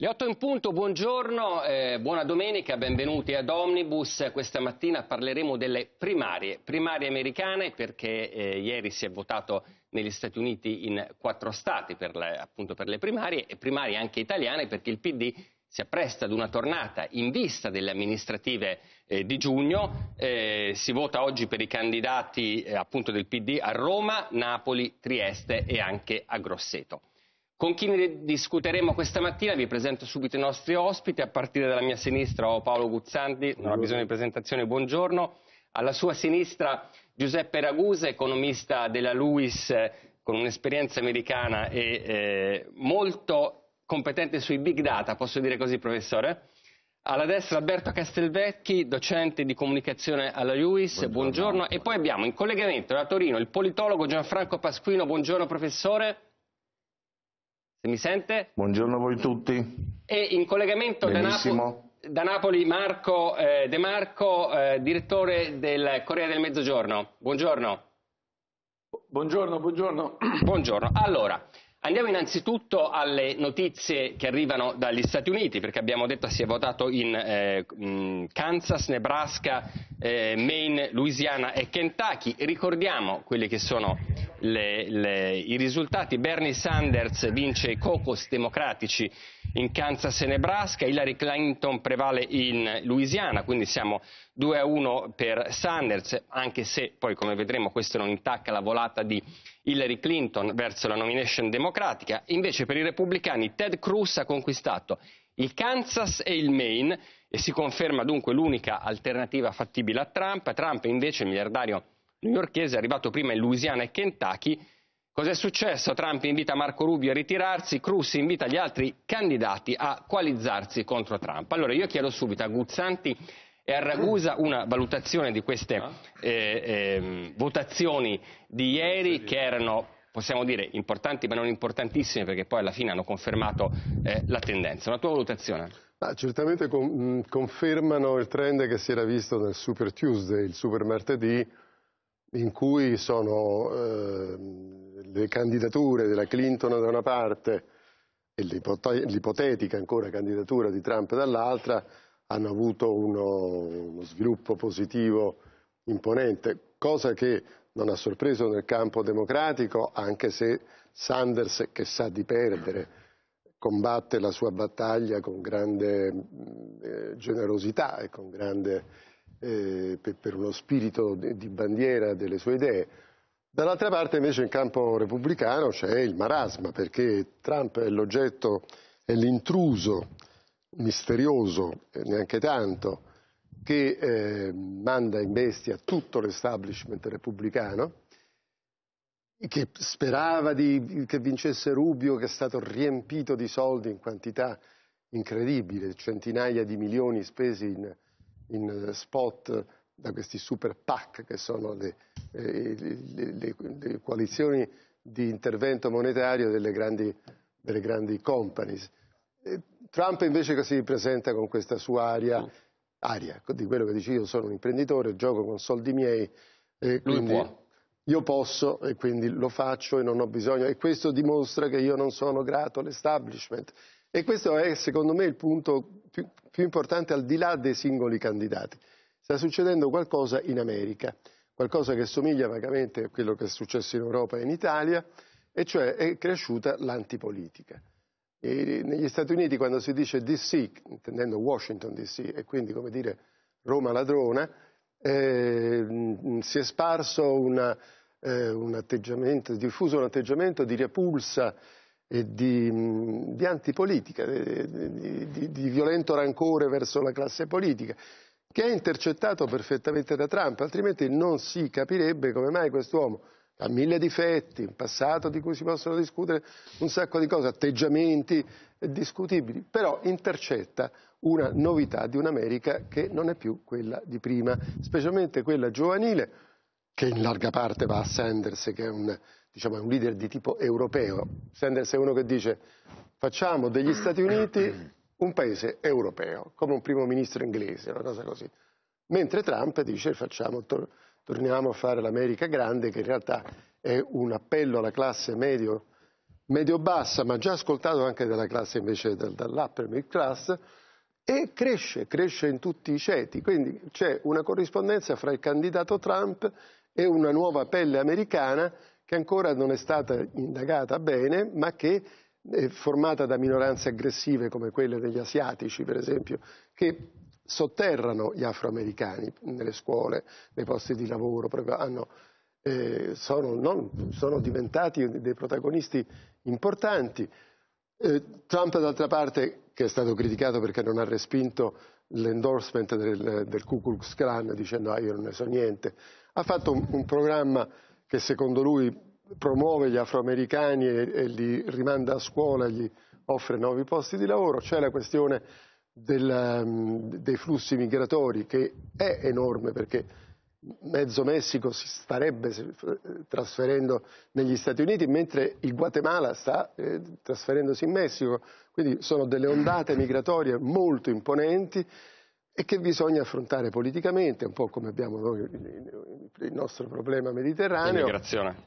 Le 8 in punto, buongiorno, eh, buona domenica, benvenuti ad Omnibus. Questa mattina parleremo delle primarie, primarie americane perché eh, ieri si è votato negli Stati Uniti in quattro stati per le, appunto per le primarie e primarie anche italiane perché il PD si appresta ad una tornata in vista delle amministrative eh, di giugno. Eh, si vota oggi per i candidati eh, appunto del PD a Roma, Napoli, Trieste e anche a Grosseto. Con chi discuteremo questa mattina vi presento subito i nostri ospiti, a partire dalla mia sinistra ho oh, Paolo Guzzanti, non ha bisogno di presentazione, buongiorno. Alla sua sinistra Giuseppe Ragusa, economista della Luis eh, con un'esperienza americana e eh, molto competente sui big data, posso dire così professore? Alla destra Alberto Castelvecchi, docente di comunicazione alla Luis, buongiorno. buongiorno. E poi abbiamo in collegamento da Torino il politologo Gianfranco Pasquino, buongiorno professore. Se mi sente? Buongiorno a voi tutti. E in collegamento da, Benissimo. da, Napoli Marco eh, De Marco, eh, direttore del Corriere del Mezzogiorno. Buongiorno. Buongiorno, buongiorno. Buongiorno. Allora, Andiamo innanzitutto alle notizie che arrivano dagli Stati Uniti, perché abbiamo detto che si è votato in eh, Kansas, Nebraska, eh, Maine, Louisiana e Kentucky. Ricordiamo quelli che sono le, le, i risultati. Bernie Sanders vince i caucus democratici in Kansas e Nebraska, Hillary Clinton prevale in Louisiana, quindi siamo 2 a 1 per Sanders, anche se poi come vedremo questo non intacca la volata di Hillary Clinton verso la nomination democratica, invece per i repubblicani Ted Cruz ha conquistato il Kansas e il Maine e si conferma dunque l'unica alternativa fattibile a Trump, Trump invece il miliardario newyorchese è arrivato prima in Louisiana e Kentucky Cos'è successo? Trump invita Marco Rubio a ritirarsi, Cruz invita gli altri candidati a coalizzarsi contro Trump. Allora io chiedo subito a Guzzanti e a Ragusa una valutazione di queste ah? eh, eh, votazioni di ieri che erano possiamo dire importanti ma non importantissime perché poi alla fine hanno confermato eh, la tendenza. Una tua valutazione? Ah, certamente con, mm, confermano il trend che si era visto nel Super Tuesday, il Super Martedì, in cui sono ehm, le candidature della Clinton da una parte e l'ipotetica ancora candidatura di Trump dall'altra hanno avuto uno, uno sviluppo positivo imponente, cosa che non ha sorpreso nel campo democratico, anche se Sanders, che sa di perdere, combatte la sua battaglia con grande eh, generosità e con grande, eh, per, per uno spirito di bandiera delle sue idee. Dall'altra parte invece in campo repubblicano c'è il marasma perché Trump è l'oggetto, è l'intruso misterioso, neanche tanto, che eh, manda in bestia tutto l'establishment repubblicano, che sperava di, che vincesse Rubio, che è stato riempito di soldi in quantità incredibile, centinaia di milioni spesi in, in spot da questi super PAC che sono le, eh, le, le, le, coalizioni di intervento monetario delle grandi, delle grandi companies. Trump invece si presenta con questa sua aria, aria, di quello che dice io sono un imprenditore, gioco con soldi miei, e io posso e quindi lo faccio e non ho bisogno e questo dimostra che io non sono grato all'establishment. E questo è secondo me il punto più, più importante al di là dei singoli candidati. Sta succedendo qualcosa in America, qualcosa che somiglia vagamente a quello che è successo in Europa e in Italia, e cioè è cresciuta l'antipolitica. E negli Stati Uniti quando si dice DC, intendendo Washington DC, e quindi come dire Roma ladrona, eh, si è sparso una, eh, un atteggiamento, diffuso un atteggiamento di repulsa e di, di antipolitica, eh, di, di, di violento rancore verso la classe politica che è intercettato perfettamente da Trump, altrimenti non si capirebbe come mai quest'uomo ha mille difetti, un passato di cui si possono discutere un sacco di cose, atteggiamenti discutibili, però intercetta una novità di un'America che non è più quella di prima, specialmente quella giovanile, che in larga parte va a Sanders, che è un, diciamo, è un leader di tipo europeo. Sanders è uno che dice facciamo degli Stati Uniti un paese europeo, come un primo ministro inglese, una cosa così. Mentre Trump dice facciamo, tor torniamo a fare l'America grande, che in realtà è un appello alla classe medio, medio bassa ma già ascoltato anche dalla classe invece del, dall'upper mid class, e cresce, cresce in tutti i ceti. Quindi c'è una corrispondenza fra il candidato Trump e una nuova pelle americana che ancora non è stata indagata bene, ma che formata da minoranze aggressive come quelle degli asiatici, per esempio, che sotterrano gli afroamericani nelle scuole, nei posti di lavoro, hanno, eh, sono, non, sono, diventati dei protagonisti importanti. Eh, Trump, d'altra parte, che è stato criticato perché non ha respinto l'endorsement del, del Ku Klux Klan dicendo ah, io non ne so niente, ha fatto un, un programma che secondo lui promuove gli afroamericani e, e, li rimanda a scuola, gli offre nuovi posti di lavoro, c'è la questione del, mm, dei flussi migratori che è enorme perché mezzo Messico si starebbe eh, trasferendo negli Stati Uniti, mentre il Guatemala sta eh, trasferendosi in Messico, quindi sono delle ondate migratorie molto imponenti e che bisogna affrontare politicamente, un po' come abbiamo noi il nostro problema mediterraneo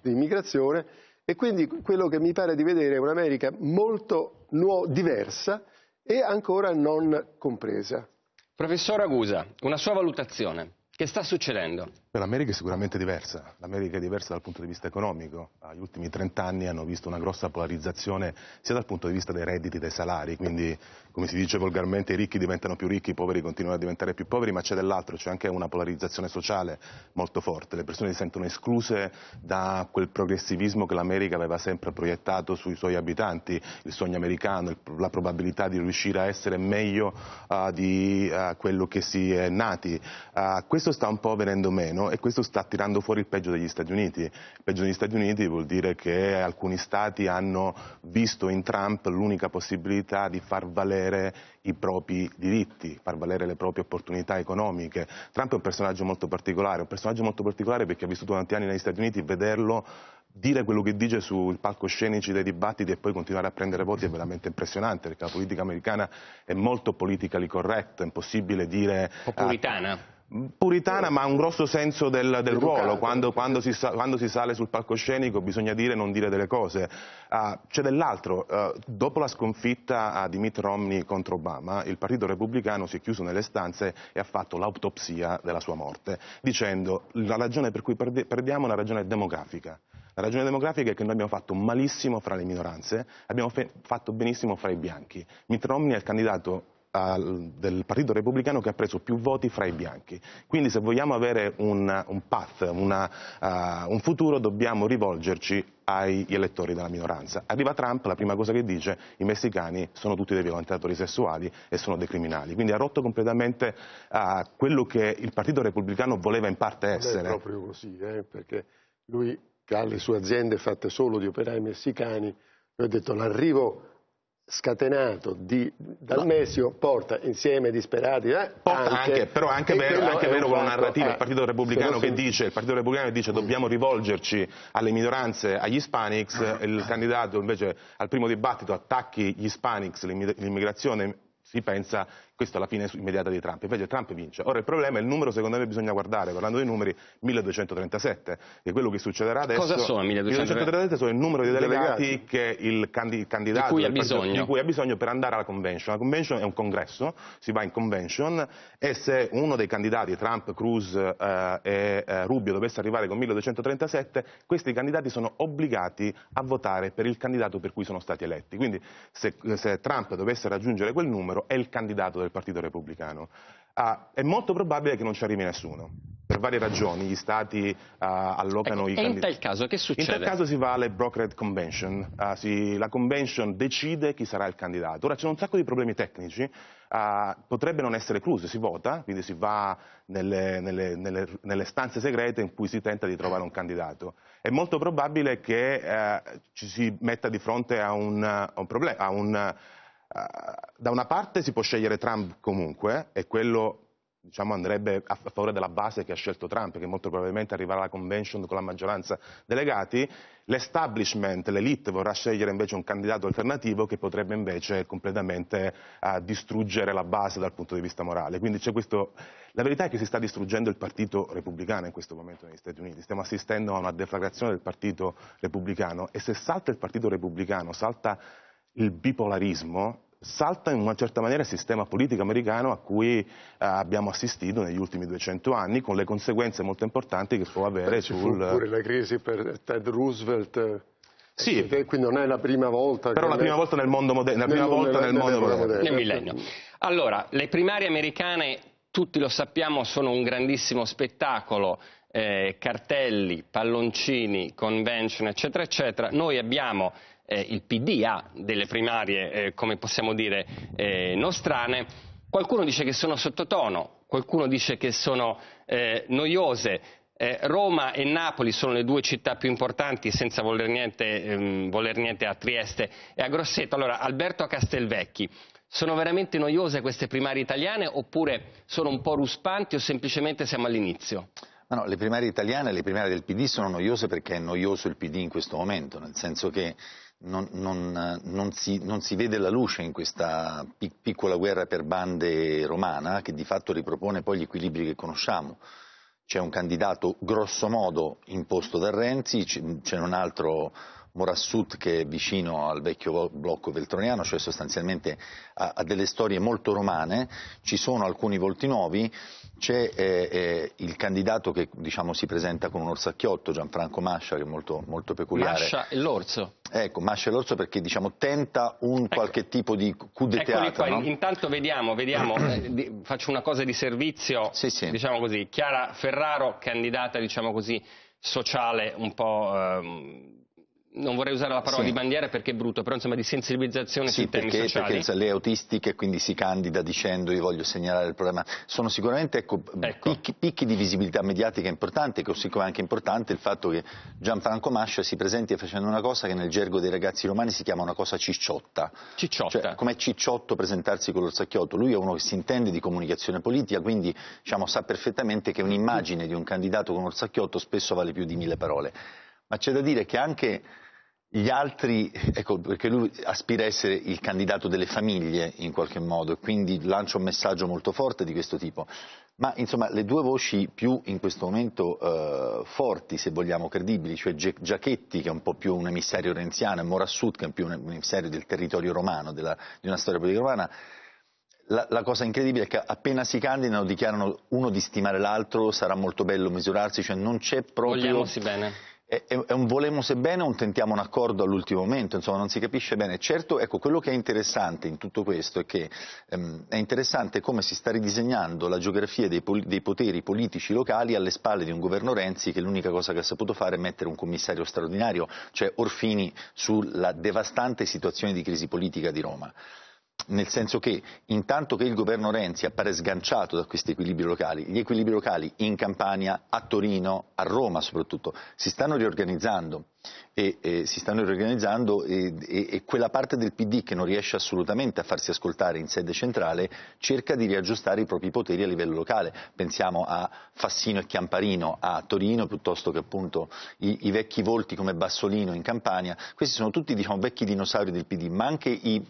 di immigrazione. E quindi quello che mi pare di vedere è un'America molto diversa e ancora non compresa. Professor Agusa, una sua valutazione. Che sta succedendo? L'America è sicuramente diversa, l'America è diversa dal punto di vista economico, gli ultimi 30 anni hanno visto una grossa polarizzazione sia dal punto di vista dei redditi dei salari, quindi come si dice volgarmente i ricchi diventano più ricchi, i poveri continuano a diventare più poveri, ma c'è dell'altro, c'è anche una polarizzazione sociale molto forte, le persone si sentono escluse da quel progressivismo che l'America aveva sempre proiettato sui suoi abitanti, il sogno americano, la probabilità di riuscire a essere meglio uh, di uh, quello che si è nati, uh, questo sta un po' venendo meno italiano e questo sta tirando fuori il peggio degli Stati Uniti. Il peggio degli Stati Uniti vuol dire che alcuni Stati hanno visto in Trump l'unica possibilità di far valere i propri diritti, far valere le proprie opportunità economiche. Trump è un personaggio molto particolare, un personaggio molto particolare perché ha vissuto tanti anni negli Stati Uniti, vederlo dire quello che dice sul palcoscenici dei dibattiti e poi continuare a prendere voti è veramente impressionante perché la politica americana è molto politically correct, è impossibile dire... Popolitana. Ah, puritana ma ha un grosso senso del, del ruolo, quando, quando, si, quando, si, sale sul palcoscenico bisogna dire e non dire delle cose. Uh, c'è dell'altro, uh, dopo la sconfitta a uh, Romney contro Obama, il partito repubblicano si è chiuso nelle stanze e ha fatto l'autopsia della sua morte, dicendo la ragione per cui perdiamo è una ragione demografica. La ragione demografica è che noi abbiamo fatto malissimo fra le minoranze, abbiamo fatto benissimo fra i bianchi. Mitt Romney è il candidato al, del Partito Repubblicano che ha preso più voti fra i bianchi. Quindi se vogliamo avere un, un path, una, uh, un futuro, dobbiamo rivolgerci agli elettori della minoranza. Arriva Trump, la prima cosa che dice i messicani sono tutti dei violentatori sessuali e sono dei criminali. Quindi ha rotto completamente uh, quello che il Partito Repubblicano voleva in parte essere. Non è proprio così, eh, perché lui che ha le sue aziende fatte solo di operai messicani, lui ha detto l'arrivo scatenato di, dal no. Messico porta insieme disperati eh, porta anche, anche, però anche vero, anche vero con la narrativa eh, il partito repubblicano che dice il partito repubblicano dice dobbiamo rivolgerci alle minoranze agli hispanics il candidato invece al primo dibattito attacchi gli hispanics l'immigrazione si pensa questa è la fine immediata di Trump, invece Trump vince. Ora il problema è il numero, secondo me bisogna guardare, parlando dei numeri, 1237, e quello che succederà adesso... Cosa sono 1237? sono il numero di delegati, delegati. che il candidato di cui, ha bisogno. di cui ha bisogno per andare alla convention. La convention è un congresso, si va in convention, e se uno dei candidati, Trump, Cruz eh, e eh, Rubio, dovesse arrivare con 1237, questi candidati sono obbligati a votare per il candidato per cui sono stati eletti. Quindi se, se Trump dovesse raggiungere quel numero, è il candidato del del Partito Repubblicano. Ah, è molto probabile che non ci arrivi nessuno. Per varie ragioni gli stati ah, allocano ecco, i candidati. in tal caso che succede? In tal caso si va alle Brokered Convention. Ah, si, la convention decide chi sarà il candidato. Ora c'è un sacco di problemi tecnici. Ah, potrebbe non essere cluso, si vota, quindi si va nelle, nelle, nelle, nelle, stanze segrete in cui si tenta di trovare un candidato. È molto probabile che eh, ci si metta di fronte a un, a un problema, a un eh, da una parte si può scegliere Trump comunque, e quello diciamo, andrebbe a favore della base che ha scelto Trump, che molto probabilmente arriverà alla convention con la maggioranza delegati, l'establishment, l'elite vorrà scegliere invece un candidato alternativo che potrebbe invece completamente uh, distruggere la base dal punto di vista morale. Quindi questo... la verità è che si sta distruggendo il partito repubblicano in questo momento negli Stati Uniti, stiamo assistendo a una deflagrazione del partito repubblicano e se salta il partito repubblicano, salta il bipolarismo salta in una certa maniera il sistema politico americano a cui eh, abbiamo assistito negli ultimi 200 anni con le conseguenze molto importanti che può avere Beh, sul... pure la crisi per Ted Roosevelt sì. Quindi non è la prima volta. Però la prima volta nel mondo moderno. Nel, mondo, nel, mondo moderno. Nel millennio. Allora, le primarie americane, tutti lo sappiamo, sono un grandissimo spettacolo. Eh, cartelli, palloncini, convention, eccetera, eccetera. Noi abbiamo eh, il PD ha delle primarie, eh, come possiamo dire, eh, nostrane, qualcuno dice che sono sottotono, qualcuno dice che sono eh, noiose, eh, Roma e Napoli sono le due città più importanti, senza voler niente, ehm, voler niente, a Trieste e a Grosseto. Allora, Alberto Castelvecchi, sono veramente noiose queste primarie italiane oppure sono un po' ruspanti o semplicemente siamo all'inizio? No, le primarie italiane, e le primarie del PD sono noiose perché è noioso il PD in questo momento, nel senso che non, non, non, si, non, si, vede la luce in questa pic, piccola guerra per bande romana che di fatto ripropone poi gli equilibri che conosciamo. C'è un candidato grosso modo imposto da Renzi, c'è un altro Morassut che è vicino al vecchio blocco veltroniano, cioè sostanzialmente ha, ha delle storie molto romane, ci sono alcuni volti nuovi c'è eh, eh, il candidato che diciamo, si presenta con un orsacchiotto, Gianfranco Mascia, che è molto, molto peculiare. Mascia e l'orso. Ecco, Mascia e l'orso perché diciamo, tenta un ecco. qualche tipo di coup de ecco, teatro. No? Intanto vediamo, vediamo eh, faccio una cosa di servizio. Sì, sì. Diciamo così, Chiara Ferraro, candidata diciamo così, sociale un po'... Ehm, non vorrei usare la parola sì. di bandiera perché è brutto, però insomma di sensibilizzazione sì, sui perché, temi sociali. Perché lei è autistica e quindi si candida dicendo io voglio segnalare il problema. Sono sicuramente ecco, ecco. Picchi, picchi, di visibilità mediatica importanti, così come è anche importante il fatto che Gianfranco Mascia si presenti facendo una cosa che nel gergo dei ragazzi romani si chiama una cosa cicciotta. Cicciotta. Cioè, com'è cicciotto presentarsi con l'orsacchiotto? Lui è uno che si intende di comunicazione politica, quindi diciamo, sa perfettamente che un'immagine di un candidato con l'orsacchiotto spesso vale più di mille parole. Ma c'è da dire che anche gli altri, ecco perché lui aspira a essere il candidato delle famiglie in qualche modo e quindi lancia un messaggio molto forte di questo tipo. Ma insomma le due voci più in questo momento eh, forti, se vogliamo credibili, cioè Giachetti che è un po' più un emissario renziano e Morassut che è più un emissario del territorio romano, della, di una storia politica romana, la, la, cosa incredibile è che appena si candidano dichiarano uno di stimare l'altro, sarà molto bello misurarsi, cioè non c'è proprio... Vogliamosi bene è, è un volemos bene o un tentiamo un accordo all'ultimo momento, insomma non si capisce bene. Certo, ecco, quello che è interessante in tutto questo è che ehm, è interessante come si sta ridisegnando la geografia dei, dei, poteri politici locali alle spalle di un governo Renzi che l'unica cosa che ha saputo fare è mettere un commissario straordinario, cioè Orfini, sulla devastante situazione di crisi politica di Roma nel senso che intanto che il governo Renzi appare sganciato da questi equilibri locali, gli equilibri locali in Campania, a Torino, a Roma soprattutto, si stanno riorganizzando e, e si stanno riorganizzando e, e, e, quella parte del PD che non riesce assolutamente a farsi ascoltare in sede centrale cerca di riaggiustare i propri poteri a livello locale. Pensiamo a Fassino e Chiamparino a Torino piuttosto che appunto i, i vecchi volti come Bassolino in Campania. Questi sono tutti diciamo, vecchi dinosauri del PD, ma anche i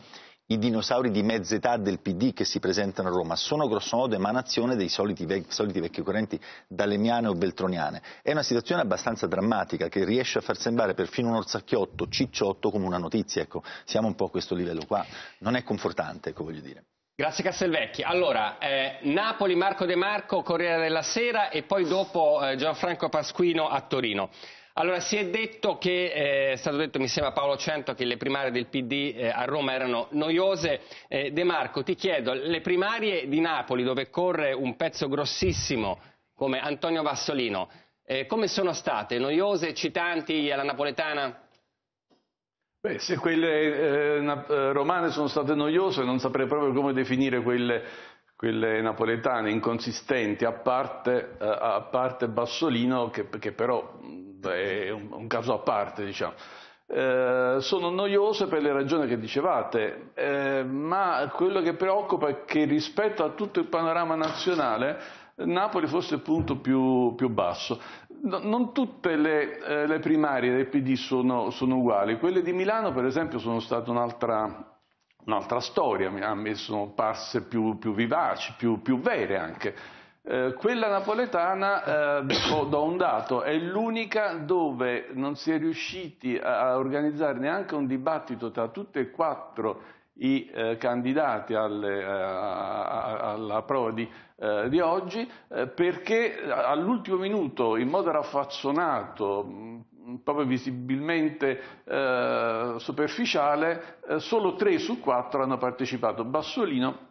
i dinosauri di mezza età del PD che si presentano a Roma sono grossomodo emanazione dei soliti, vec soliti vecchi correnti dalemiane o beltroniane. È una situazione abbastanza drammatica che riesce a far sembrare perfino un orsacchiotto, cicciotto come una notizia. Ecco, siamo un po' a questo livello qua. Non è confortante, ecco, voglio dire. Grazie Castelvecchi. Allora, eh, Napoli, Marco De Marco, Corriere della Sera e poi dopo eh, Gianfranco Pasquino a Torino. Allora, si è detto che, eh, è stato detto, mi sembra Paolo Cento, che le primarie del PD eh, a Roma erano noiose. Eh, De Marco, ti chiedo, le primarie di Napoli, dove corre un pezzo grossissimo come Antonio Vassolino, eh, come sono state? Noiose, eccitanti alla napoletana? Beh, se quelle eh, eh, romane sono state noiose, non saprei proprio come definire quelle quelle napoletane inconsistenti, a parte, a parte Bassolino, che, che però è un, un caso a parte, diciamo. Eh, sono noiose per le ragioni che dicevate, eh, ma quello che preoccupa è che rispetto a tutto il panorama nazionale Napoli fosse il punto più, più basso. No, non tutte le, eh, le, primarie del PD sono, sono, uguali, quelle di Milano per esempio sono state un'altra, un storia, a me sono parse più, più vivaci, più, più vere anche. Eh, quella napoletana, eh, do un dato, è l'unica dove non si è riusciti a organizzare neanche un dibattito tra tutti e quattro i eh, candidati alle, eh, a, alla prova di, eh, di oggi eh, perché all'ultimo minuto in modo raffazzonato proprio visibilmente eh, superficiale solo tre su quattro hanno partecipato Bassolino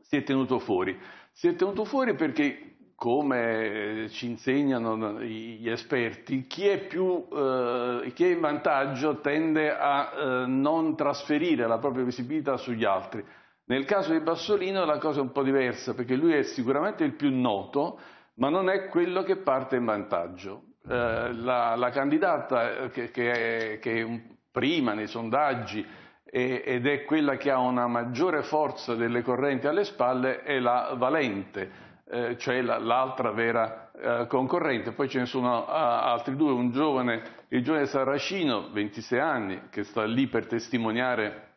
si è tenuto fuori si è tenuto fuori perché, come eh, ci insegnano gli esperti, chi è, più, eh, chi è in vantaggio tende a eh, non trasferire la propria visibilità sugli altri. Nel caso di Bassolino la cosa è un po' diversa perché lui è sicuramente il più noto, ma non è quello che parte in vantaggio. Eh, la, la, candidata eh, che, che, è, che è prima nei sondaggi ed è quella che ha una maggiore forza delle correnti alle spalle è la valente, eh, cioè l'altra vera eh, concorrente. Poi ce ne sono ah, altri due, un giovane, il giovane Saracino, 26 anni, che sta lì per testimoniare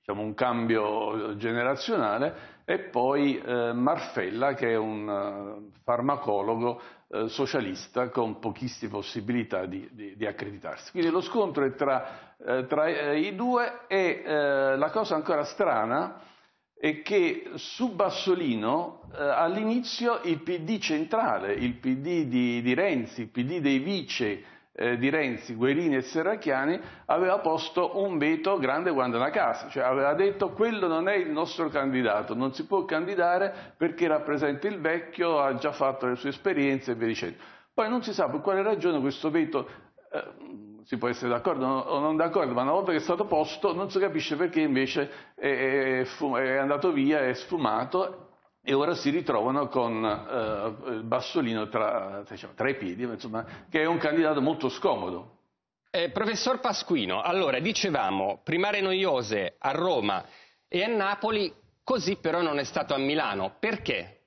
diciamo, un cambio generazionale, e poi eh, Marfella, che è un eh, farmacologo eh, socialista con pochissime possibilità di, di, di accreditarsi. Quindi lo scontro è tra eh, tra eh, i due e eh, la cosa ancora strana è che su Bassolino eh, all'inizio il PD centrale, il PD di, di Renzi, il PD dei vice eh, di Renzi, Guerini e Serracchiani aveva posto un veto grande quando una casa, cioè aveva detto quello non è il nostro candidato, non si può candidare perché rappresenta il vecchio, ha già fatto le sue esperienze e via dicendo. Poi non si sa per quale ragione questo veto si può essere d'accordo o non d'accordo, ma una volta che è stato posto non si capisce perché invece è, è andato via, è sfumato e ora si ritrovano con eh, il bassolino tra, diciamo, tra i piedi, insomma, che è un candidato molto scomodo. Eh, professor Pasquino, allora dicevamo primarie noiose a Roma e a Napoli, così però non è stato a Milano. Perché?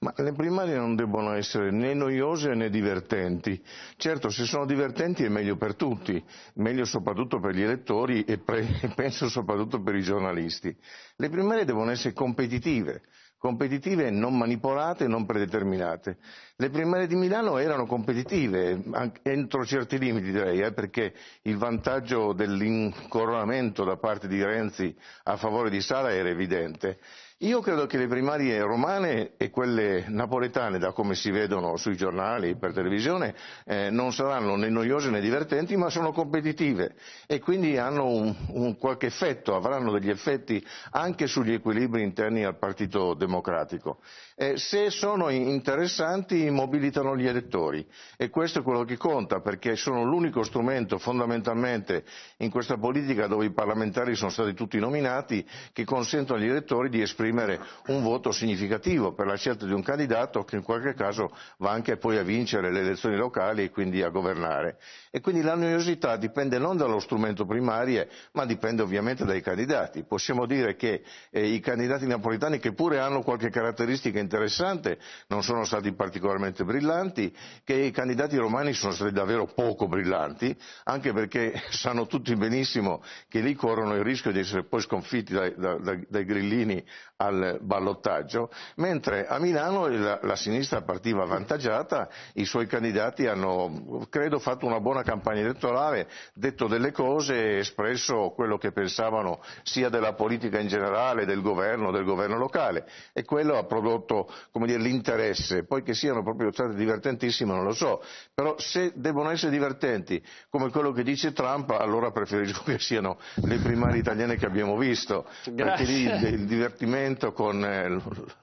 Ma le primarie non debbono essere né noiose né divertenti. Certo, se sono divertenti è meglio per tutti, meglio soprattutto per gli elettori e pre- penso soprattutto per i giornalisti. Le primarie devono essere competitive, competitive non manipolate, non predeterminate. Le primarie di Milano erano competitive, entro certi limiti direi, eh, perché il vantaggio dell'incoronamento da parte di Renzi a favore di Sala era evidente io credo che le primarie romane e quelle napoletane, da come si vedono sui giornali, e per televisione, eh, non saranno né noiose né divertenti, ma sono competitive e quindi hanno un, un qualche effetto, avranno degli effetti anche sugli equilibri interni al Partito Democratico eh, se sono interessanti mobilitano gli elettori e questo è quello che conta perché sono l'unico strumento fondamentalmente in questa politica dove i parlamentari sono stati tutti nominati che consentono agli elettori di esprimere un voto significativo per la scelta di un candidato che in qualche caso va anche poi a vincere le elezioni locali e quindi a governare. E quindi la noiosità dipende non dallo strumento primarie ma dipende ovviamente dai candidati. Possiamo dire che eh, i candidati napoletani che pure hanno qualche caratteristica interessante, non sono stati particolarmente brillanti, che i candidati romani sono stati davvero poco brillanti, anche perché sanno tutti benissimo che lì corrono il rischio di essere poi sconfitti dai, dai, dai grillini al ballottaggio, mentre a Milano la, la sinistra partiva avvantaggiata, i suoi candidati hanno, credo, fatto una buona campagna elettorale, detto delle cose, espresso quello che pensavano sia della politica in generale, del governo, del governo locale e quello ha prodotto solo dire, l'interesse, poi che siano proprio state divertentissime non lo so, però se devono essere divertenti come quello che dice Trump allora preferisco che siano le primarie italiane che abbiamo visto, Grazie. perché lì il divertimento con eh,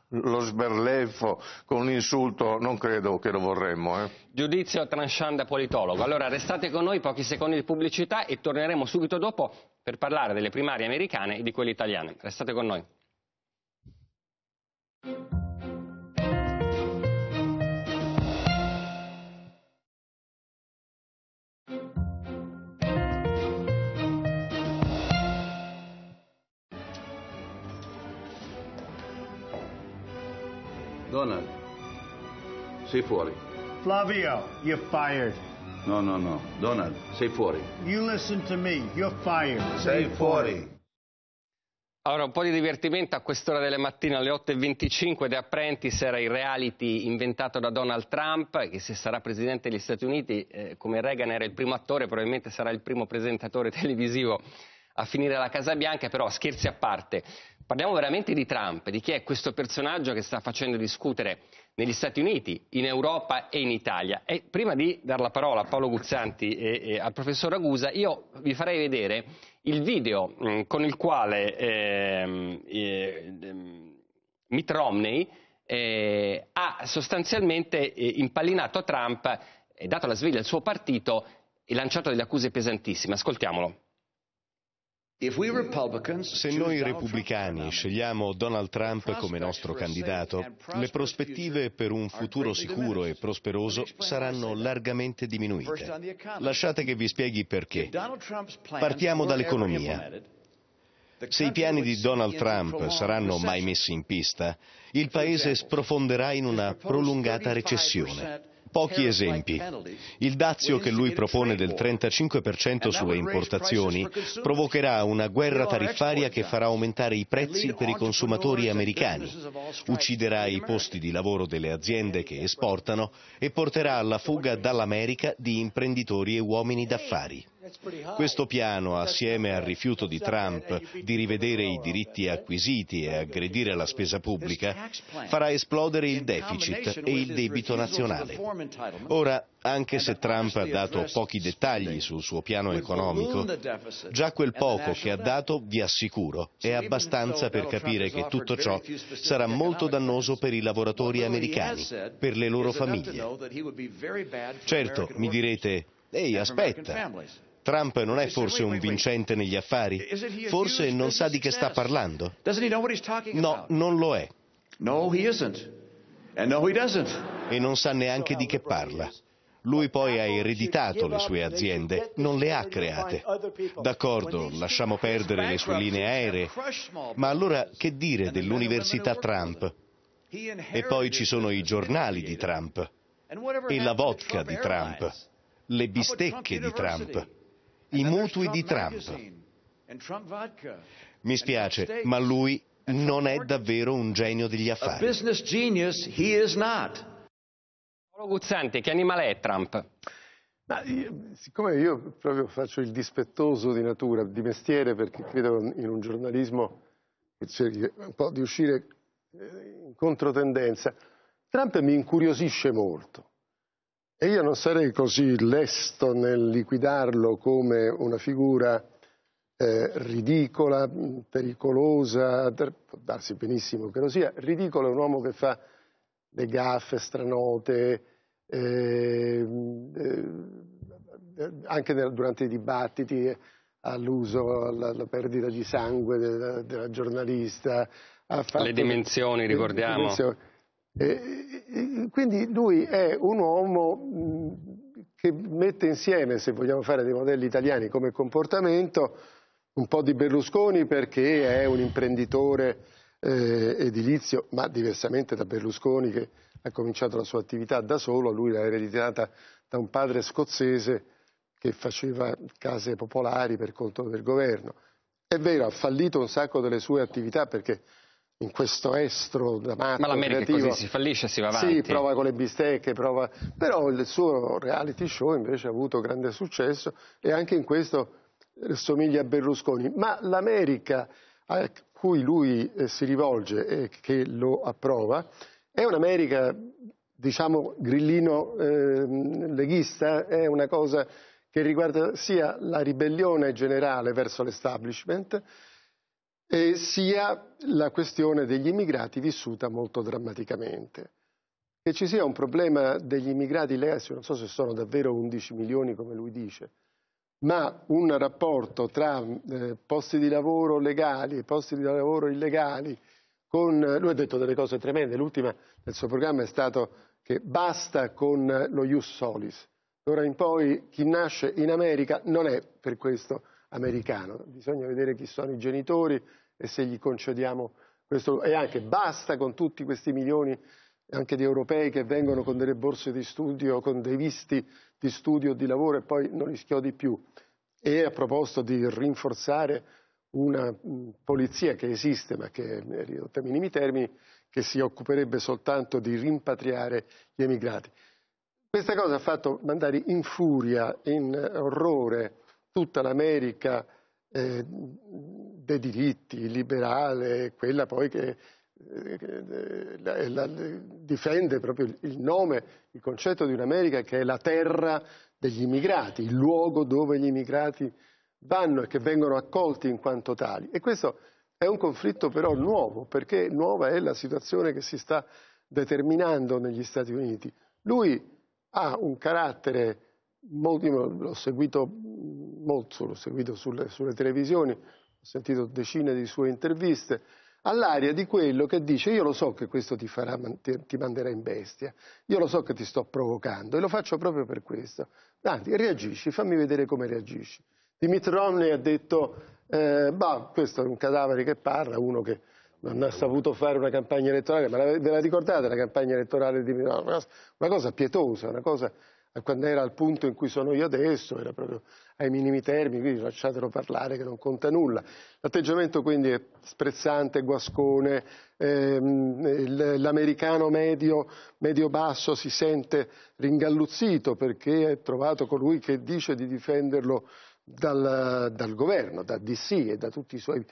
lo sberleffo, con un insulto non credo che lo vorremmo. Eh. Giudizio tranchant da politologo, allora restate con noi pochi secondi di pubblicità e torneremo subito dopo per parlare delle primarie americane e di quelle italiane. Restate con noi. Donald, sei fuori. Flavio, you're fired. No, no, no. Donald, sei fuori. You listen to me, you're fired. Sei, sei fuori. Allora, un po' di divertimento a quest'ora delle mattine alle 8.25 The Apprentice era il reality inventato da Donald Trump, che se sarà presidente degli Stati Uniti, eh, come Reagan era il primo attore, probabilmente sarà il primo presentatore televisivo a finire la Casa Bianca, però scherzi a parte. Parliamo veramente di Trump, di chi è questo personaggio che sta facendo discutere negli Stati Uniti, in Europa e in Italia. E prima di dar la parola a Paolo Guzzanti e, e al professor Ragusa, io vi farei vedere il video mh, mm, con il quale ehm, eh, eh, Mitt Romney eh, ha sostanzialmente eh, impallinato a Trump, dato la sveglia al suo partito, e lanciato delle accuse pesantissime. Ascoltiamolo. Se noi repubblicani scegliamo Donald Trump come nostro candidato, le prospettive per un futuro sicuro e prosperoso saranno largamente diminuite. Lasciate che vi spieghi perché. Partiamo dall'economia. Se i piani di Donald Trump saranno mai messi in pista, il Paese sprofonderà in una prolungata recessione. Pochi esempi. Il dazio che lui propone del 35% sulle importazioni provocherà una guerra tariffaria che farà aumentare i prezzi per i consumatori americani, ucciderà i posti di lavoro delle aziende che esportano e porterà alla fuga dall'America di imprenditori e uomini d'affari. Questo piano, assieme al rifiuto di Trump di rivedere i diritti acquisiti e aggredire la spesa pubblica, farà esplodere il deficit e il debito nazionale. Ora, anche se Trump ha dato pochi dettagli sul suo piano economico, già quel poco che ha dato, vi assicuro, è abbastanza per capire che tutto ciò sarà molto dannoso per i lavoratori americani, per le loro famiglie. Certo, mi direte, ehi, aspetta, Trump non è forse un vincente negli affari? Forse non sa di che sta parlando? No, non lo è. E non sa neanche di che parla. Lui poi ha ereditato le sue aziende, non le ha create. D'accordo, lasciamo perdere le sue linee aeree, ma allora che dire dell'università Trump? E poi ci sono i giornali di Trump, e la vodka di Trump, le bistecche di Trump i mutui di Trump. Mi spiace, ma lui non è davvero un genio degli affari. Paolo Guzzanti, che animale è Trump? Ma io, siccome io proprio faccio il dispettoso di natura, di mestiere, perché credo in un giornalismo che cerchi un po' di uscire eh, in controtendenza, Trump mi incuriosisce molto. E io non sarei così lesto nel liquidarlo come una figura eh, ridicola, pericolosa, può darsi benissimo che lo sia. Ridicolo è un uomo che fa le gaffe stranote, eh, eh, anche nel, durante i dibattiti eh, all'uso, alla, alla, perdita di sangue della, della giornalista. Le dimensioni, le, ricordiamo. Le dimensioni eh, eh, quindi lui è un uomo mm, che mette insieme, se vogliamo fare dei modelli italiani come comportamento, un po' di Berlusconi perché è un imprenditore eh, edilizio, ma diversamente da Berlusconi che ha cominciato la sua attività da solo, lui l'ha ereditata da un padre scozzese che faceva case popolari per conto del governo. È vero, ha fallito un sacco delle sue attività perché in questo estro da drammatico. Ma l'America creativo. così si fallisce e si va avanti. Sì, prova con le bistecche, prova... però il suo reality show invece ha avuto grande successo e anche in questo somiglia a Berlusconi. Ma l'America a cui lui eh, si rivolge e che lo approva è un'America, diciamo, grillino eh, leghista, è una cosa che riguarda sia la ribellione generale verso l'establishment, eh, sia la questione degli immigrati vissuta molto drammaticamente. Che ci sia un problema degli immigrati legacy, non so se sono davvero 11 milioni come lui dice, ma un rapporto tra eh, posti di lavoro legali e posti di lavoro illegali, con, lui ha detto delle cose tremende, l'ultima nel suo programma è stato che basta con lo ius solis, d'ora in poi chi nasce in America non è per questo americano. Bisogna vedere chi sono i genitori e se gli concediamo questo. E anche basta con tutti questi milioni anche di europei che vengono con delle borse di studio, con dei visti di studio di lavoro e poi non li schiodi più. E a proposito di rinforzare una mm, polizia che esiste ma che è ridotta ai minimi termini, che si occuperebbe soltanto di rimpatriare gli emigrati. Questa cosa ha fatto mandare in furia, in orrore, tutta l'America eh, dei diritti, liberale, quella poi che eh, eh la, la, difende proprio il nome, il concetto di un'America che è la terra degli immigrati, il luogo dove gli immigrati vanno e che vengono accolti in quanto tali. E questo è un conflitto però nuovo, perché nuova è la situazione che si sta determinando negli Stati Uniti. Lui ha un carattere molti, l'ho seguito mm, molto, l'ho seguito sulle, sulle televisioni, ho sentito decine di sue interviste, all'aria di quello che dice io lo so che questo ti, farà, ti, manderà in bestia, io lo so che ti sto provocando e lo faccio proprio per questo. Anzi, reagisci, fammi vedere come reagisci. Dimit Romney ha detto, eh, bah, questo è un cadavere che parla, uno che non ha saputo fare una campagna elettorale, ma la, ve la ricordate la campagna elettorale di Romney? Una cosa pietosa, una cosa quando era al punto in cui sono io adesso, era proprio ai minimi termini, quindi lasciatelo parlare che non conta nulla. L'atteggiamento quindi è sprezzante, guascone, ehm, l'americano medio, medio-basso si sente ringalluzzito perché è trovato colui che dice di difenderlo dal, dal governo, da DC e da tutti i suoi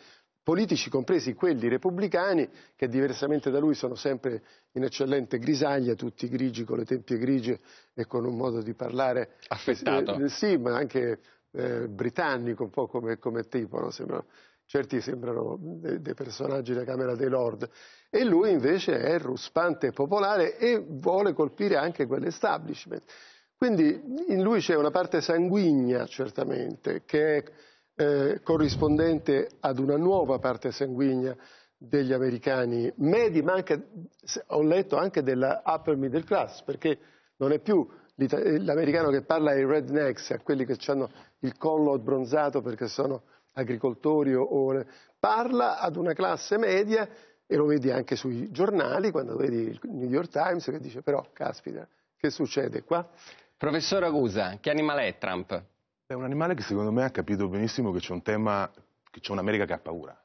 politici, compresi quelli repubblicani, che diversamente da lui sono sempre in eccellente grisaglia, tutti grigi con le tempie grigie e con un modo di parlare affettato. Eh, sì, ma anche eh, britannico, un po' come, come tipo, no? Sembra, certi sembrano dei, eh, dei personaggi della Camera dei Lord. E lui invece è ruspante e popolare e vuole colpire anche quell'establishment. Quindi in lui c'è una parte sanguigna, certamente, che è eh, corrispondente ad una nuova parte sanguigna degli americani medi, ma anche, ho letto anche della upper middle class, perché non è più l'americano che parla ai rednecks, a quelli che hanno il collo bronzato perché sono agricoltori, o, parla ad una classe media e lo vedi anche sui giornali, quando vedi il New York Times che dice però, caspita, che succede qua? Professor Agusa, che animale è Trump? È un animale che secondo me ha capito benissimo che c'è un tema, che c'è un'America che ha paura.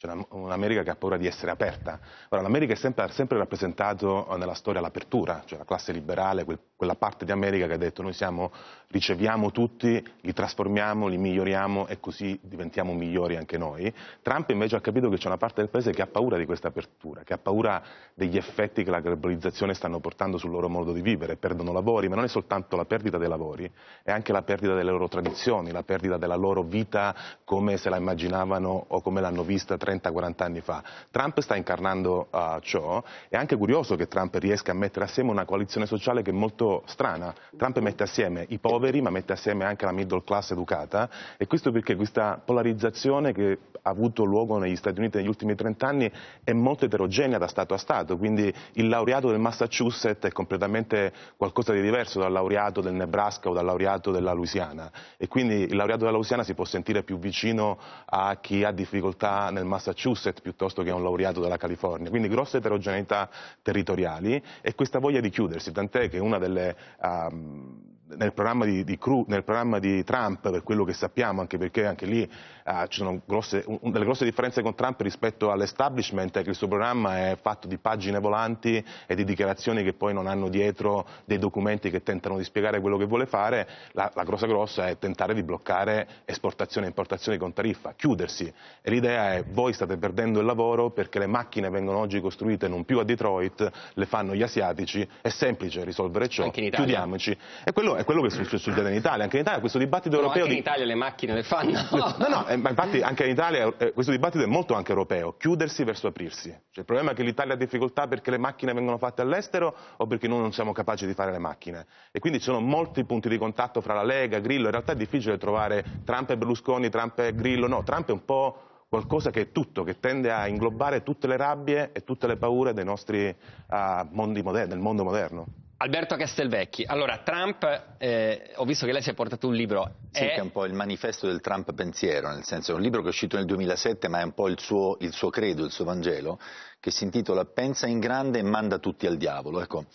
C'è un'America che ha paura di essere aperta. l'America ha sempre, sempre rappresentato nella storia l'apertura, cioè la classe liberale, quel, quella parte di America che ha detto noi siamo, riceviamo tutti, li trasformiamo, li miglioriamo e così diventiamo migliori anche noi. Trump invece ha capito che c'è una parte del paese che ha paura di questa apertura, che ha paura degli effetti che la globalizzazione stanno portando sul loro modo di vivere. Perdono lavori, ma non è soltanto la perdita dei lavori, è anche la perdita delle loro tradizioni, la perdita della loro vita come se la immaginavano o come l'hanno vista tre 30-40 anni fa. Trump sta incarnando uh, ciò, è anche curioso che Trump riesca a mettere assieme una coalizione sociale che è molto strana. Trump mette assieme i poveri, ma mette assieme anche la middle class educata e questo perché questa polarizzazione che ha avuto luogo negli Stati Uniti negli ultimi 30 anni è molto eterogenea da Stato a Stato, quindi il laureato del Massachusetts è completamente qualcosa di diverso dal laureato del Nebraska o dal laureato della Louisiana e quindi il laureato della Louisiana si può sentire più vicino a chi ha difficoltà nel Massachusetts Massachusetts piuttosto che a un laureato dalla California, quindi grosse eterogeneità territoriali e questa voglia di chiudersi, tant'è che una delle... Um, nel programma di, di, nel programma di, Trump, per quello che sappiamo, anche perché anche lì uh, ci sono grosse, un, delle grosse differenze con Trump rispetto all'establishment, è che il suo programma è fatto di pagine volanti e di dichiarazioni che poi non hanno dietro dei documenti che tentano di spiegare quello che vuole fare, la, la grossa grossa è tentare di bloccare esportazioni e importazioni con tariffa, chiudersi. E l'idea è voi state perdendo il lavoro perché le macchine vengono oggi costruite non più a Detroit, le fanno gli asiatici, è semplice risolvere ciò, chiudiamoci. E quello è è quello che succede in Italia. Anche in Italia questo dibattito no, europeo... Anche in Italia le macchine le fanno. No, no, eh, ma infatti anche in Italia eh, questo dibattito è molto anche europeo, chiudersi verso aprirsi. Cioè, il problema è che l'Italia ha difficoltà perché le macchine vengono fatte all'estero o perché noi non siamo capaci di fare le macchine. E quindi ci sono molti punti di contatto fra la Lega, Grillo, in realtà è difficile trovare Trump e Berlusconi, Trump e Grillo, no, Trump è un po' qualcosa che è tutto, che tende a inglobare tutte le rabbie e tutte le paure nostri, uh, mondi, del mondo moderno. Alberto Castelvecchi, allora Trump, eh, ho visto che lei si è portato un libro. Sì, è... che è un po' il manifesto del Trump pensiero, nel senso è un libro che è uscito nel 2007 ma è un po' il suo, il suo credo, il suo Vangelo, che si intitola Pensa in grande e manda tutti al diavolo. Ecco,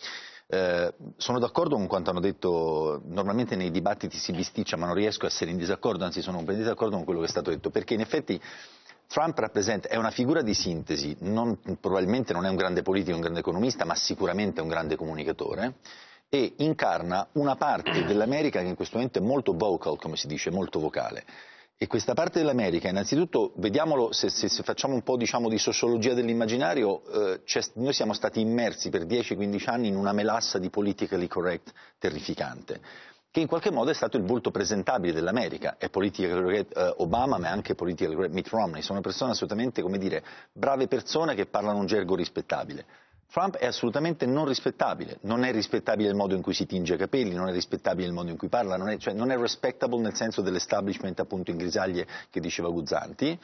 eh, sono d'accordo con quanto hanno detto, normalmente nei dibattiti si bisticcia ma non riesco a essere in disaccordo, anzi sono in disaccordo con quello che è stato detto, perché in effetti Trump è una figura di sintesi, non, probabilmente non è un grande politico, un grande economista, ma sicuramente un grande comunicatore e incarna una parte dell'America che in questo momento è molto vocal, come si dice, molto vocale. E questa parte dell'America, innanzitutto, vediamolo, se, se, se facciamo un po' diciamo, di sociologia dell'immaginario, eh, noi siamo stati immersi per 10-15 anni in una melassa di politically correct terrificante che in qualche modo è stato il volto presentabile dell'America, è politically correct eh, Obama ma è anche politically correct Mitt Romney, sono persone assolutamente, come dire, brave persone che parlano un gergo rispettabile. Trump è assolutamente non rispettabile, non è rispettabile il modo in cui si tinge i capelli, non è rispettabile il modo in cui parla, non è, cioè, non è respectable nel senso dell'establishment appunto in grisaglie che diceva Guzzanti.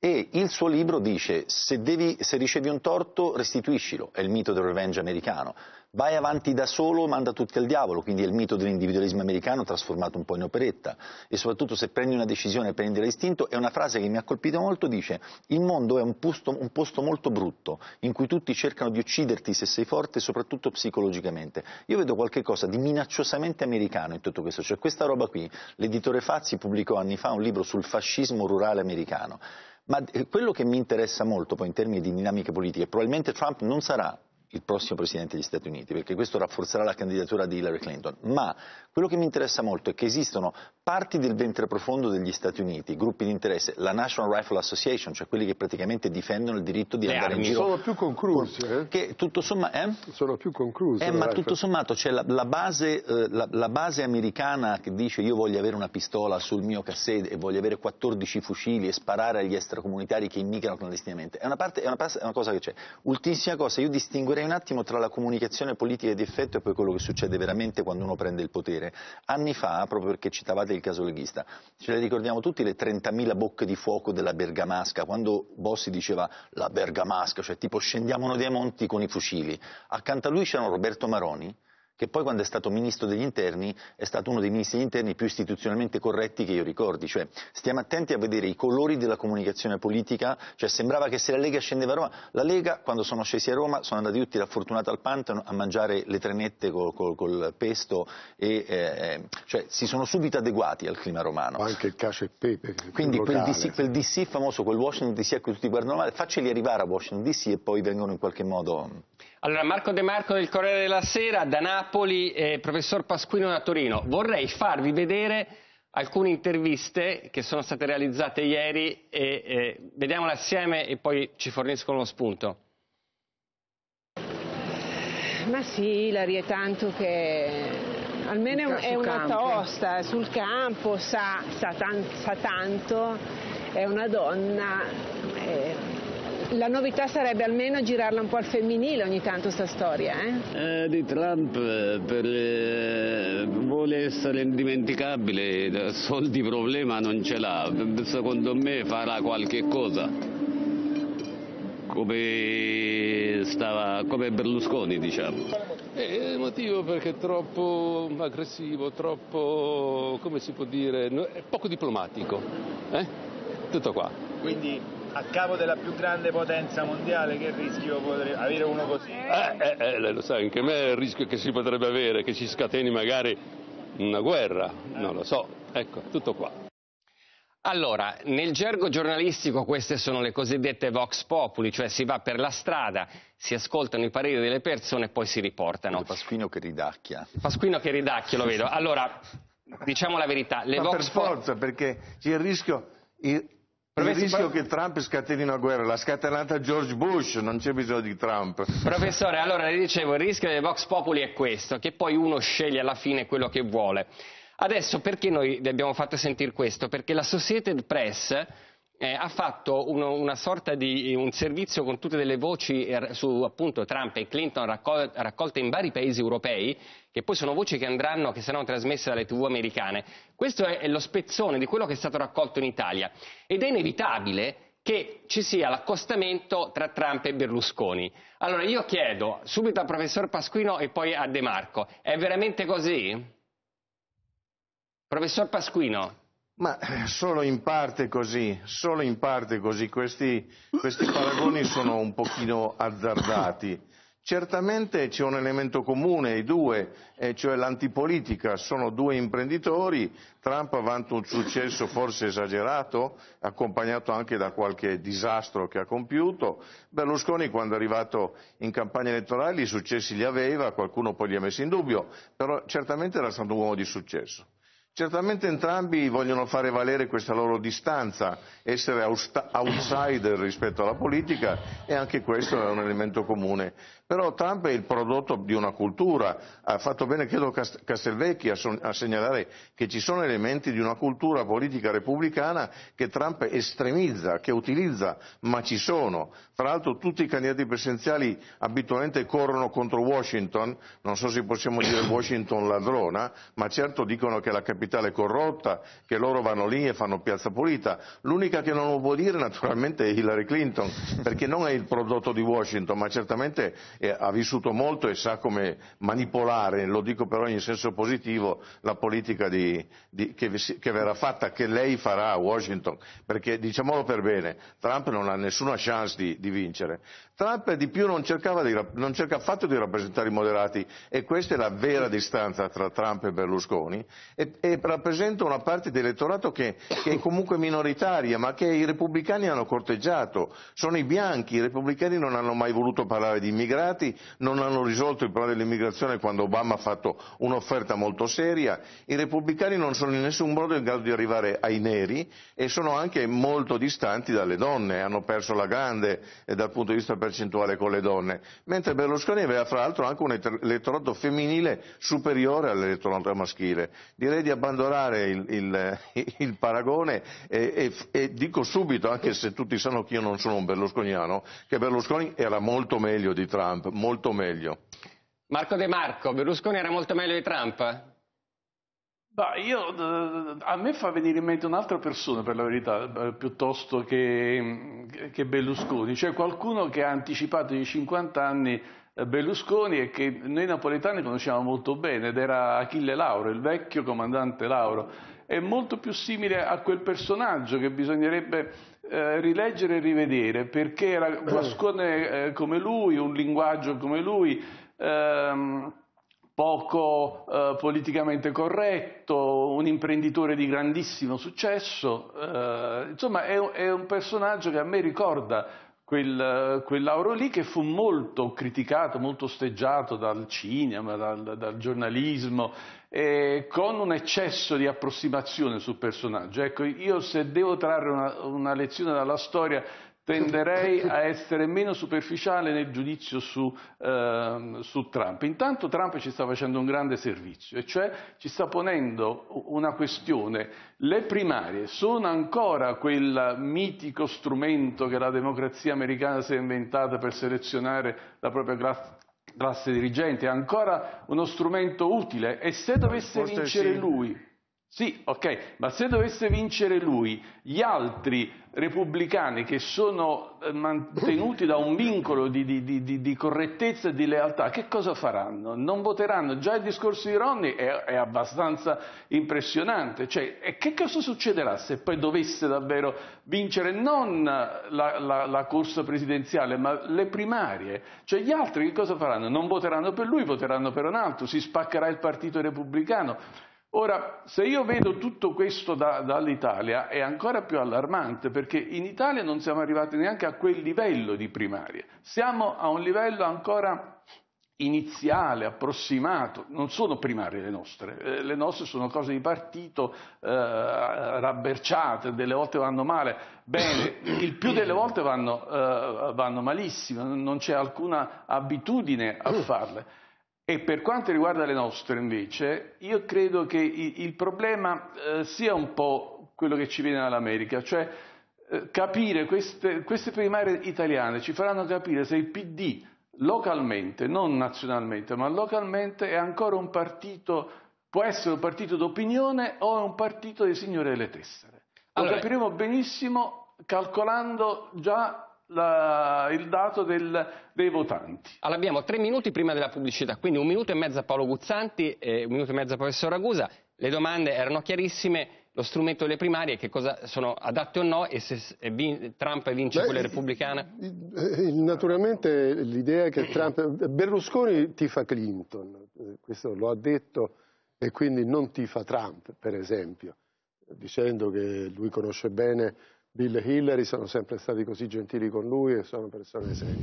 E il suo libro dice se, devi, se ricevi un torto restituiscilo, è il mito del revenge americano vai avanti da solo, manda tutti al diavolo, quindi è il mito dell'individualismo americano trasformato un po' in operetta. E soprattutto se prendi una decisione, prendi l'istinto, è una frase che mi ha colpito molto, dice il mondo è un posto, un posto molto brutto, in cui tutti cercano di ucciderti se sei forte, soprattutto psicologicamente. Io vedo qualche cosa di minacciosamente americano in tutto questo, cioè questa roba qui, l'editore Fazzi pubblicò anni fa un libro sul fascismo rurale americano. Ma eh, quello che mi interessa molto poi in termini di dinamiche politiche, probabilmente Trump non sarà il prossimo Presidente degli Stati Uniti, perché questo rafforzerà la candidatura di Hillary Clinton, ma quello che mi interessa molto è che esistono parti del ventre profondo degli Stati Uniti, gruppi di interesse, la National Rifle Association, cioè quelli che praticamente difendono il diritto di Le andare armi. in giro. Sono più conclusi. Eh? Che tutto somma, eh? Sono più conclusi. Eh, ma rifle. tutto sommato c'è la, la, base, eh, la, la, base, americana che dice io voglio avere una pistola sul mio cassetto e voglio avere 14 fucili e sparare agli extracomunitari che immigrano clandestinamente. È una, parte, è una, è una cosa che c'è. Ultimissima cosa, io distinguerei un attimo tra la comunicazione politica di effetto e poi quello che succede veramente quando uno prende il potere cose. Anni fa, proprio perché citavate il caso leghista, ce le ricordiamo tutti le 30.000 bocche di fuoco della Bergamasca, quando Bossi diceva la Bergamasca, cioè tipo scendiamo noi dai monti con i fucili. Accanto a lui c'erano Roberto Maroni, che poi quando è stato ministro degli interni è stato uno dei ministri degli interni più istituzionalmente corretti che io ricordi, cioè stiamo attenti a vedere i colori della comunicazione politica, cioè sembrava che se la Lega scendeva a Roma, la Lega quando sono scesi a Roma sono andati tutti raffortunati al Pantano a mangiare le trenette col, col, col pesto e eh, eh, cioè, si sono subito adeguati al clima romano. Anche il cacio e pepe. Quindi quel DC, quel DC, famoso, quel Washington DC a cui tutti guardano male, facceli arrivare a Washington DC e poi vengono in qualche modo allora, Marco De Marco del Corriere della Sera, da Napoli, eh, professor Pasquino da Torino. Vorrei farvi vedere alcune interviste che sono state realizzate ieri e eh, vediamole assieme e poi ci forniscono uno spunto. Ma sì, Ilari, è tanto che almeno è una tosta, sul campo sa, sa, tan, sa tanto, è una donna, eh, la novità sarebbe almeno girarla un po' al femminile ogni tanto sta storia. Eh? eh di Trump eh, per, eh, vuole essere indimenticabile, eh, soldi problema non ce l'ha, secondo me farà qualche cosa. Come, stava, come Berlusconi diciamo. Eh, il motivo perché è troppo aggressivo, troppo, come si può dire, poco diplomatico. Eh? Tutto qua. Quindi a capo della più grande potenza mondiale che rischio potrebbe avere uno così? Eh, eh, eh, lo sa, anche a me il rischio che si potrebbe avere, che si scateni magari una guerra, non lo so, ecco, tutto qua. Allora, nel gergo giornalistico queste sono le cosiddette vox populi, cioè si va per la strada, si ascoltano i pareri delle persone e poi si riportano. Il Pasquino che ridacchia. Pasquino che ridacchia, lo vedo. Allora, diciamo la verità. Le Ma vox per forza, perché c'è il rischio... Il Professor... Il rischio che Trump scateni una guerra l'ha scatenata George Bush, non c'è bisogno di Trump. Professore, allora dicevo, il rischio dei Vox Populi è questo, che poi uno sceglie alla fine quello che vuole. Adesso perché noi vi abbiamo fatto sentire questo? Perché la Associated Press eh, ha fatto uno, una sorta di un servizio con tutte delle voci eh, su appunto Trump e Clinton raccol raccolte in vari paesi europei, che poi sono voci che andranno, che saranno trasmesse dalle tv americane. Questo è, è lo spezzone di quello che è stato raccolto in Italia ed è inevitabile che ci sia l'accostamento tra Trump e Berlusconi. Allora io chiedo subito al professor Pasquino e poi a De Marco, è veramente così? Professor Pasquino. Ma solo in parte così, solo in parte così, questi, questi paragoni sono un pochino azzardati. Certamente c'è un elemento comune ai due, cioè l'antipolitica, sono due imprenditori, Trump ha vanto un successo forse esagerato, accompagnato anche da qualche disastro che ha compiuto, Berlusconi quando è arrivato in campagna elettorale i successi li aveva, qualcuno poi li ha messi in dubbio, però certamente era stato un uomo di successo. Certamente entrambi vogliono fare valere questa loro distanza, essere outsider rispetto alla politica e anche questo è un elemento comune. Però Trump è il prodotto di una cultura, ha fatto bene credo Castelvecchi a, son, a segnalare che ci sono elementi di una cultura politica repubblicana che Trump estremizza, che utilizza, ma ci sono. Fra l'altro tutti i candidati presidenziali abitualmente corrono contro Washington, non so se possiamo dire Washington ladrona, ma certo dicono che la capitale è corrotta, che loro vanno lì e fanno piazza pulita. L'unica che non lo può dire naturalmente è Hillary Clinton, perché non è il prodotto di Washington, ma certamente e ha vissuto molto e sa come manipolare, lo dico però in senso positivo, la politica di, di, che, che, verrà fatta, che lei farà a Washington, perché diciamolo per bene, Trump non ha nessuna chance di, di vincere, Trump di più non, di, non cerca affatto di rappresentare i moderati e questa è la vera distanza tra Trump e Berlusconi e, e rappresenta una parte di elettorato che, che è comunque minoritaria ma che i repubblicani hanno corteggiato. Sono i bianchi, i repubblicani non hanno mai voluto parlare di immigrati, non hanno risolto il problema dell'immigrazione quando Obama ha fatto un'offerta molto seria, i repubblicani non sono in nessun modo in grado di arrivare ai neri e sono anche molto distanti dalle donne, hanno perso la grande eh, dal punto di vista percentuale con le donne, mentre Berlusconi aveva fra l'altro anche un elettorato femminile superiore all'elettorato maschile. Direi di abbandonare il, il, il paragone e, e, e, dico subito, anche se tutti sanno che io non sono un berlusconiano, che Berlusconi era molto meglio di Trump, molto meglio. Marco De Marco, Berlusconi era molto meglio di Trump? No, io, a me fa venire in mente un'altra persona, per la verità, eh, piuttosto che, che Berlusconi, cioè qualcuno che ha anticipato di 50 anni eh, Berlusconi e che noi napoletani conosciamo molto bene, ed era Achille Lauro, il vecchio comandante Lauro. È molto più simile a quel personaggio che bisognerebbe eh, rileggere e rivedere, perché era guascone eh, come lui, un linguaggio come lui. Ehm, poco eh, politicamente corretto, un imprenditore di grandissimo successo, eh, insomma è, è, un personaggio che a me ricorda quel, quell'auro lì che fu molto criticato, molto osteggiato dal cinema, dal, dal giornalismo, eh, con un eccesso di approssimazione sul personaggio. Ecco, io se devo trarre una, una lezione dalla storia tenderei a essere meno superficiale nel giudizio su, eh, su, Trump. Intanto Trump ci sta facendo un grande servizio, e cioè ci sta ponendo una questione. Le primarie sono ancora quel mitico strumento che la democrazia americana si è inventata per selezionare la propria classe, classe dirigente, è ancora uno strumento utile e se dovesse vincere lui sì, ok, ma se dovesse vincere lui, gli altri repubblicani che sono eh, mantenuti da un vincolo di, di, di, di correttezza e di lealtà, che cosa faranno? Non voteranno? Già il discorso di Ronnie è, è abbastanza impressionante. Cioè, che cosa succederà se poi dovesse davvero vincere non la, la, la corsa presidenziale, ma le primarie? Cioè, gli altri che cosa faranno? Non voteranno per lui, voteranno per un altro, si spaccherà il partito repubblicano. Ora, se io vedo tutto questo da, dall'Italia è ancora più allarmante perché in Italia non siamo arrivati neanche a quel livello di primaria, siamo a un livello ancora iniziale, approssimato, non sono primarie le nostre, eh, le nostre sono cose di partito eh, rabberciate, delle volte vanno male, bene, il più delle volte vanno, eh, vanno malissimo, non c'è alcuna abitudine a mm. farle. E per quanto riguarda le nostre invece, io credo che il problema eh, sia un po' quello che ci viene dall'America, cioè eh, capire queste, queste primarie italiane ci faranno capire se il PD localmente, non nazionalmente, ma localmente è ancora un partito, può essere un partito d'opinione o è un partito dei signori delle tessere. Lo allora, capiremo benissimo calcolando già la, il dato del, dei votanti. Allora abbiamo tre minuti prima della pubblicità, quindi un minuto e mezzo a Paolo Guzzanti e un minuto e mezzo a professor Ragusa. Le domande erano chiarissime, lo strumento delle primarie, che cosa sono adatte o no e se vin, Trump vince Beh, quelle repubblicane? Naturalmente l'idea che Trump... Berlusconi tifa Clinton, eh, questo lo ha detto, e quindi non tifa Trump, per esempio, dicendo che lui conosce bene Bill e Hillary sono sempre stati così gentili con lui e sono persone serie.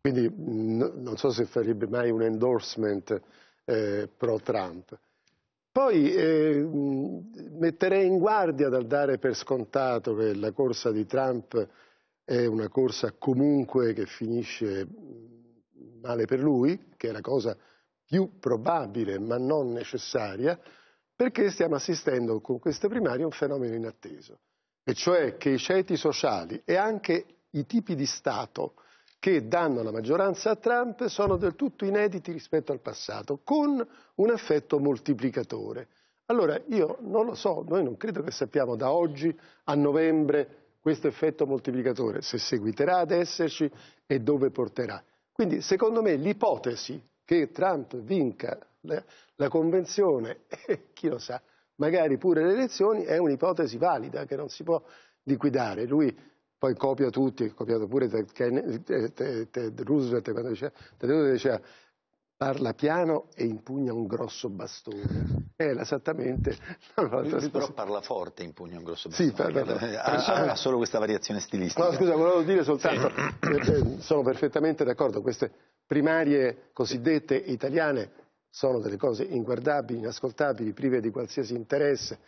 Quindi non so se farebbe mai un endorsement eh, pro Trump. Poi eh, metterei in guardia dal dare per scontato che la corsa di Trump è una corsa comunque che finisce male per lui, che è la cosa più probabile ma non necessaria, perché stiamo assistendo con queste primarie a un fenomeno inatteso e cioè che i ceti sociali e anche i tipi di Stato che danno la maggioranza a Trump sono del tutto inediti rispetto al passato, con un effetto moltiplicatore. Allora io non lo so, noi non credo che sappiamo da oggi a novembre questo effetto moltiplicatore, se seguiterà ad esserci e dove porterà. Quindi secondo me l'ipotesi che Trump vinca la, convenzione, eh, chi lo sa, magari pure le elezioni, è un'ipotesi valida che non si può liquidare. Lui poi copia tutti, ha copiato pure Ted eh, Roosevelt quando diceva, Roosevelt diceva parla piano e impugna un grosso bastone. Era esattamente... No, lui, però parla forte e impugna un grosso bastone. Sì, parla, eh, ha, ha, solo questa variazione stilistica. No, scusa, volevo dire soltanto, sì. Eh, sono perfettamente d'accordo, queste primarie cosiddette italiane sono delle cose inguardabili, inascoltabili, prive di qualsiasi interesse.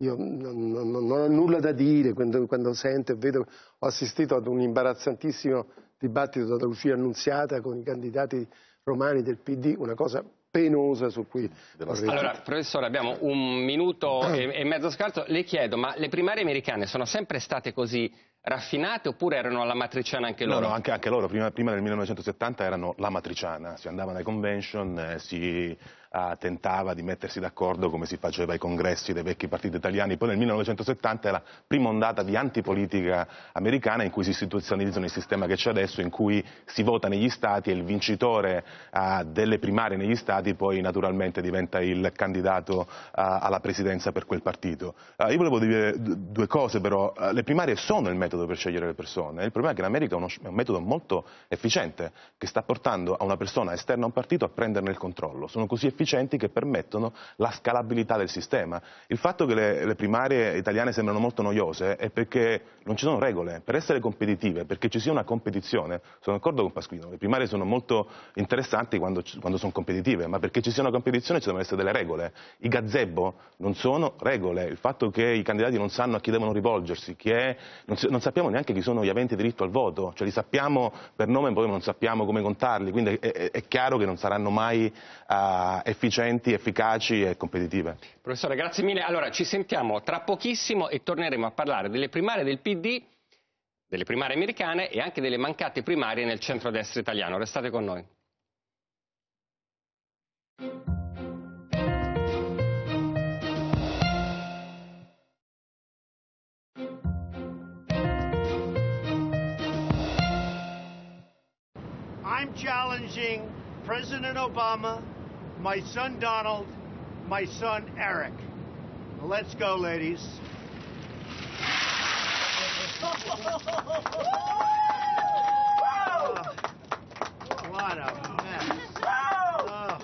Io non, non, non ho nulla da dire quando, quando sento e vedo, ho assistito ad un imbarazzantissimo dibattito da Lucia Annunziata con i candidati romani del PD, una cosa penosa su cui Allora, professore, abbiamo un minuto e, e mezzo scarto. Le chiedo, ma le primarie americane sono sempre state così raffinate oppure erano alla matriciana anche loro? No, no anche, anche loro, prima, prima, del 1970 erano la matriciana, si andavano ai convention, eh, si uh, tentava di mettersi d'accordo come si faceva ai congressi dei vecchi partiti italiani. Poi nel 1970 è la prima ondata di antipolitica americana in cui si istituzionalizza il sistema che c'è adesso, in cui si vota negli stati e il vincitore uh, delle primarie negli stati poi naturalmente diventa il candidato uh, alla presidenza per quel partito. io volevo dire due cose però, le primarie sono il metodo per scegliere le persone, il problema è che in America è, uno, è un metodo molto efficiente che sta portando a una persona esterna a un partito a prenderne il controllo. Sono così efficienti efficienti che permettono la scalabilità del sistema. Il fatto che le, le primarie italiane sembrano molto noiose è perché non ci sono regole. Per essere competitive, perché ci sia una competizione, sono d'accordo con Pasquino, le primarie sono molto interessanti quando, quando sono competitive, ma perché ci sia una competizione ci devono essere delle regole. I gazebo non sono regole, il fatto che i candidati non sanno a chi devono rivolgersi, chi è, non, non sappiamo neanche chi sono gli aventi diritto al voto, cioè li sappiamo per nome ma poi non sappiamo come contarli, quindi è, è, è chiaro che non saranno mai uh, efficienti, efficaci e competitive. Professore, grazie mille. Allora, ci sentiamo tra pochissimo e torneremo a parlare delle primarie del PD, delle primarie americane e anche delle mancate primarie nel centro-destra italiano. Restate con noi. I'm challenging President Obama my son Donald, my son Eric. Let's go, ladies. Ah, what a mess. Ah.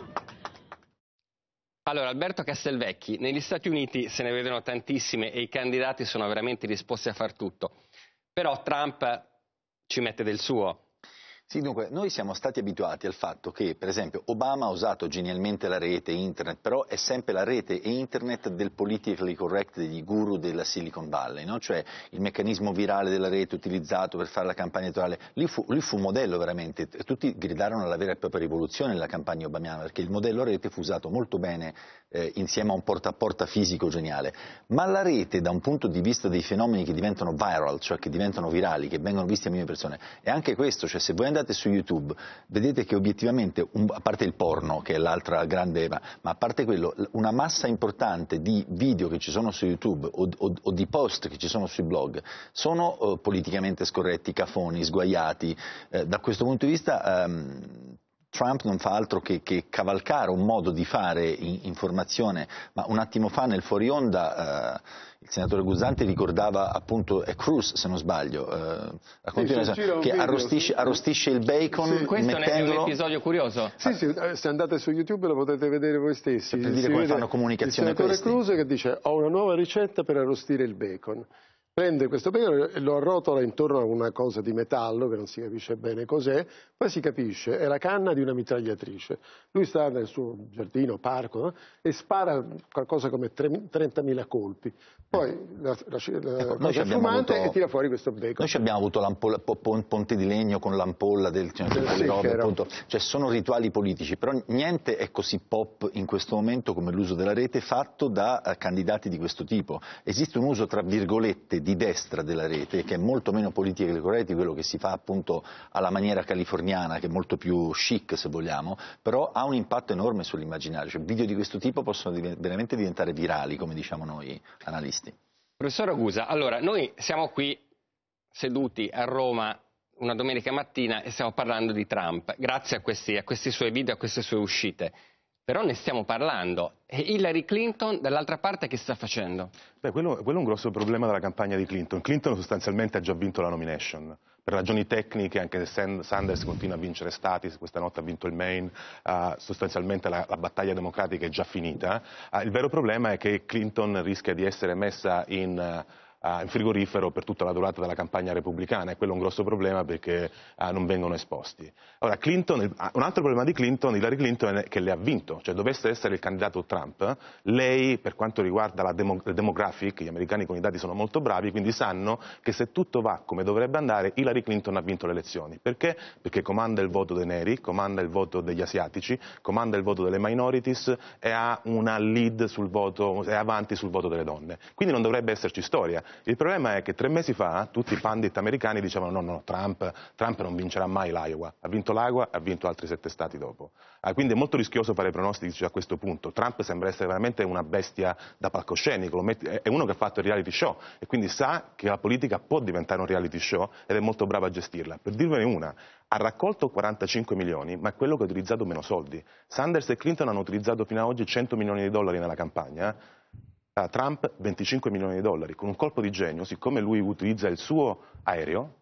Allora, Alberto Castelvecchi, negli Stati Uniti se ne vedono tantissime e i candidati sono veramente disposti a far tutto. Però Trump ci mette del suo sì, dunque, noi siamo stati abituati al fatto che, per esempio, Obama ha usato genialmente la rete, internet, però è sempre la rete e internet del politically correct degli guru della Silicon Valley, no? cioè il meccanismo virale della rete utilizzato per fare la campagna elettorale. Lì fu, lì fu un modello veramente, tutti gridarono alla vera e propria rivoluzione nella campagna obamiana, perché il modello rete fu usato molto bene eh, insieme a un porta a porta fisico geniale, ma la rete da un punto di vista dei fenomeni che diventano viral, cioè che diventano virali, che vengono visti a milioni di persone, è anche questo, cioè se voi andate su YouTube vedete che obiettivamente, un, a parte il porno che è l'altra grande, ma, ma, a parte quello, una massa importante di video che ci sono su YouTube o, o, o di post che ci sono sui blog sono eh, politicamente scorretti, cafoni, sguaiati, eh, da questo punto di vista ehm, Trump non fa altro che, che cavalcare un modo di fare informazione, ma un attimo fa nel fuori onda... Eh, il senatore Guzzanti ricordava appunto, è Cruz se non sbaglio, eh, sì, che arrostisce, arrostisce, il bacon sì, questo mettendolo... è un episodio curioso. Sì, sì, eh, se andate su YouTube lo potete vedere voi stessi. Per dire come fanno comunicazione Il senatore questi. Cruz che dice ho una nuova ricetta per arrostire il bacon prende questo pennello e lo arrotola intorno a una cosa di metallo che non si capisce bene cos'è, poi si capisce, è la canna di una mitragliatrice. Lui sta nel suo giardino, parco, eh, e spara qualcosa come 30.000 colpi. Poi la, la, la ecco, fumante avuto, e tira fuori questo becco. Noi abbiamo avuto l'ampolla, ponte di legno con l'ampolla del... Cioè, del robe, appunto, cioè sono rituali politici, però niente è così pop in questo momento come l'uso della rete fatto da eh, candidati di questo tipo. Esiste un uso, tra virgolette, di destra della rete, che è molto meno politically correct di quello che si fa appunto alla maniera californiana, che è molto più chic se vogliamo, però ha un impatto enorme sull'immaginario. Cioè, video di questo tipo possono div veramente diventare virali, come diciamo noi analisti. Professor Agusa, allora noi siamo qui seduti a Roma una domenica mattina e stiamo parlando di Trump, grazie a questi, a questi suoi video, a queste sue uscite. Però ne stiamo parlando. E Hillary Clinton, dall'altra parte, che sta facendo? Beh, quello, quello, è un grosso problema della campagna di Clinton. Clinton sostanzialmente ha già vinto la nomination. Per ragioni tecniche, anche se Sanders continua a vincere stati, questa notte ha vinto il Maine, uh, sostanzialmente la, la, battaglia democratica è già finita. Uh, il vero problema è che Clinton rischia di essere messa in... Uh, uh, in frigorifero per tutta la durata della campagna repubblicana e quello è un grosso problema perché uh, non vengono esposti. Ora, Clinton, un altro problema di Clinton, Hillary Clinton, è che le ha vinto, cioè dovesse essere il candidato Trump, lei per quanto riguarda la demo, demographic, gli americani con i dati sono molto bravi, quindi sanno che se tutto va come dovrebbe andare, Hillary Clinton ha vinto le elezioni. Perché? Perché comanda il voto dei neri, comanda il voto degli asiatici, comanda il voto delle minorities e ha una lead sul voto, è avanti sul voto delle donne. Quindi non dovrebbe esserci storia. Il problema è che tre mesi fa tutti i pandit americani dicevano no, no, Trump, Trump non vincerà mai l'Iowa. Ha vinto l'Iowa, ha vinto altri sette stati dopo. Ah, quindi è molto rischioso fare pronostici a questo punto. Trump sembra essere veramente una bestia da palcoscenico, è uno che ha fatto il reality show e quindi sa che la politica può diventare un reality show ed è molto bravo a gestirla. Per dirvene una, ha raccolto 45 milioni, ma è quello che ha utilizzato meno soldi. Sanders e Clinton hanno utilizzato fino ad oggi 100 milioni di dollari nella campagna a Trump 25 milioni di dollari. Con un colpo di genio, siccome lui utilizza il suo aereo,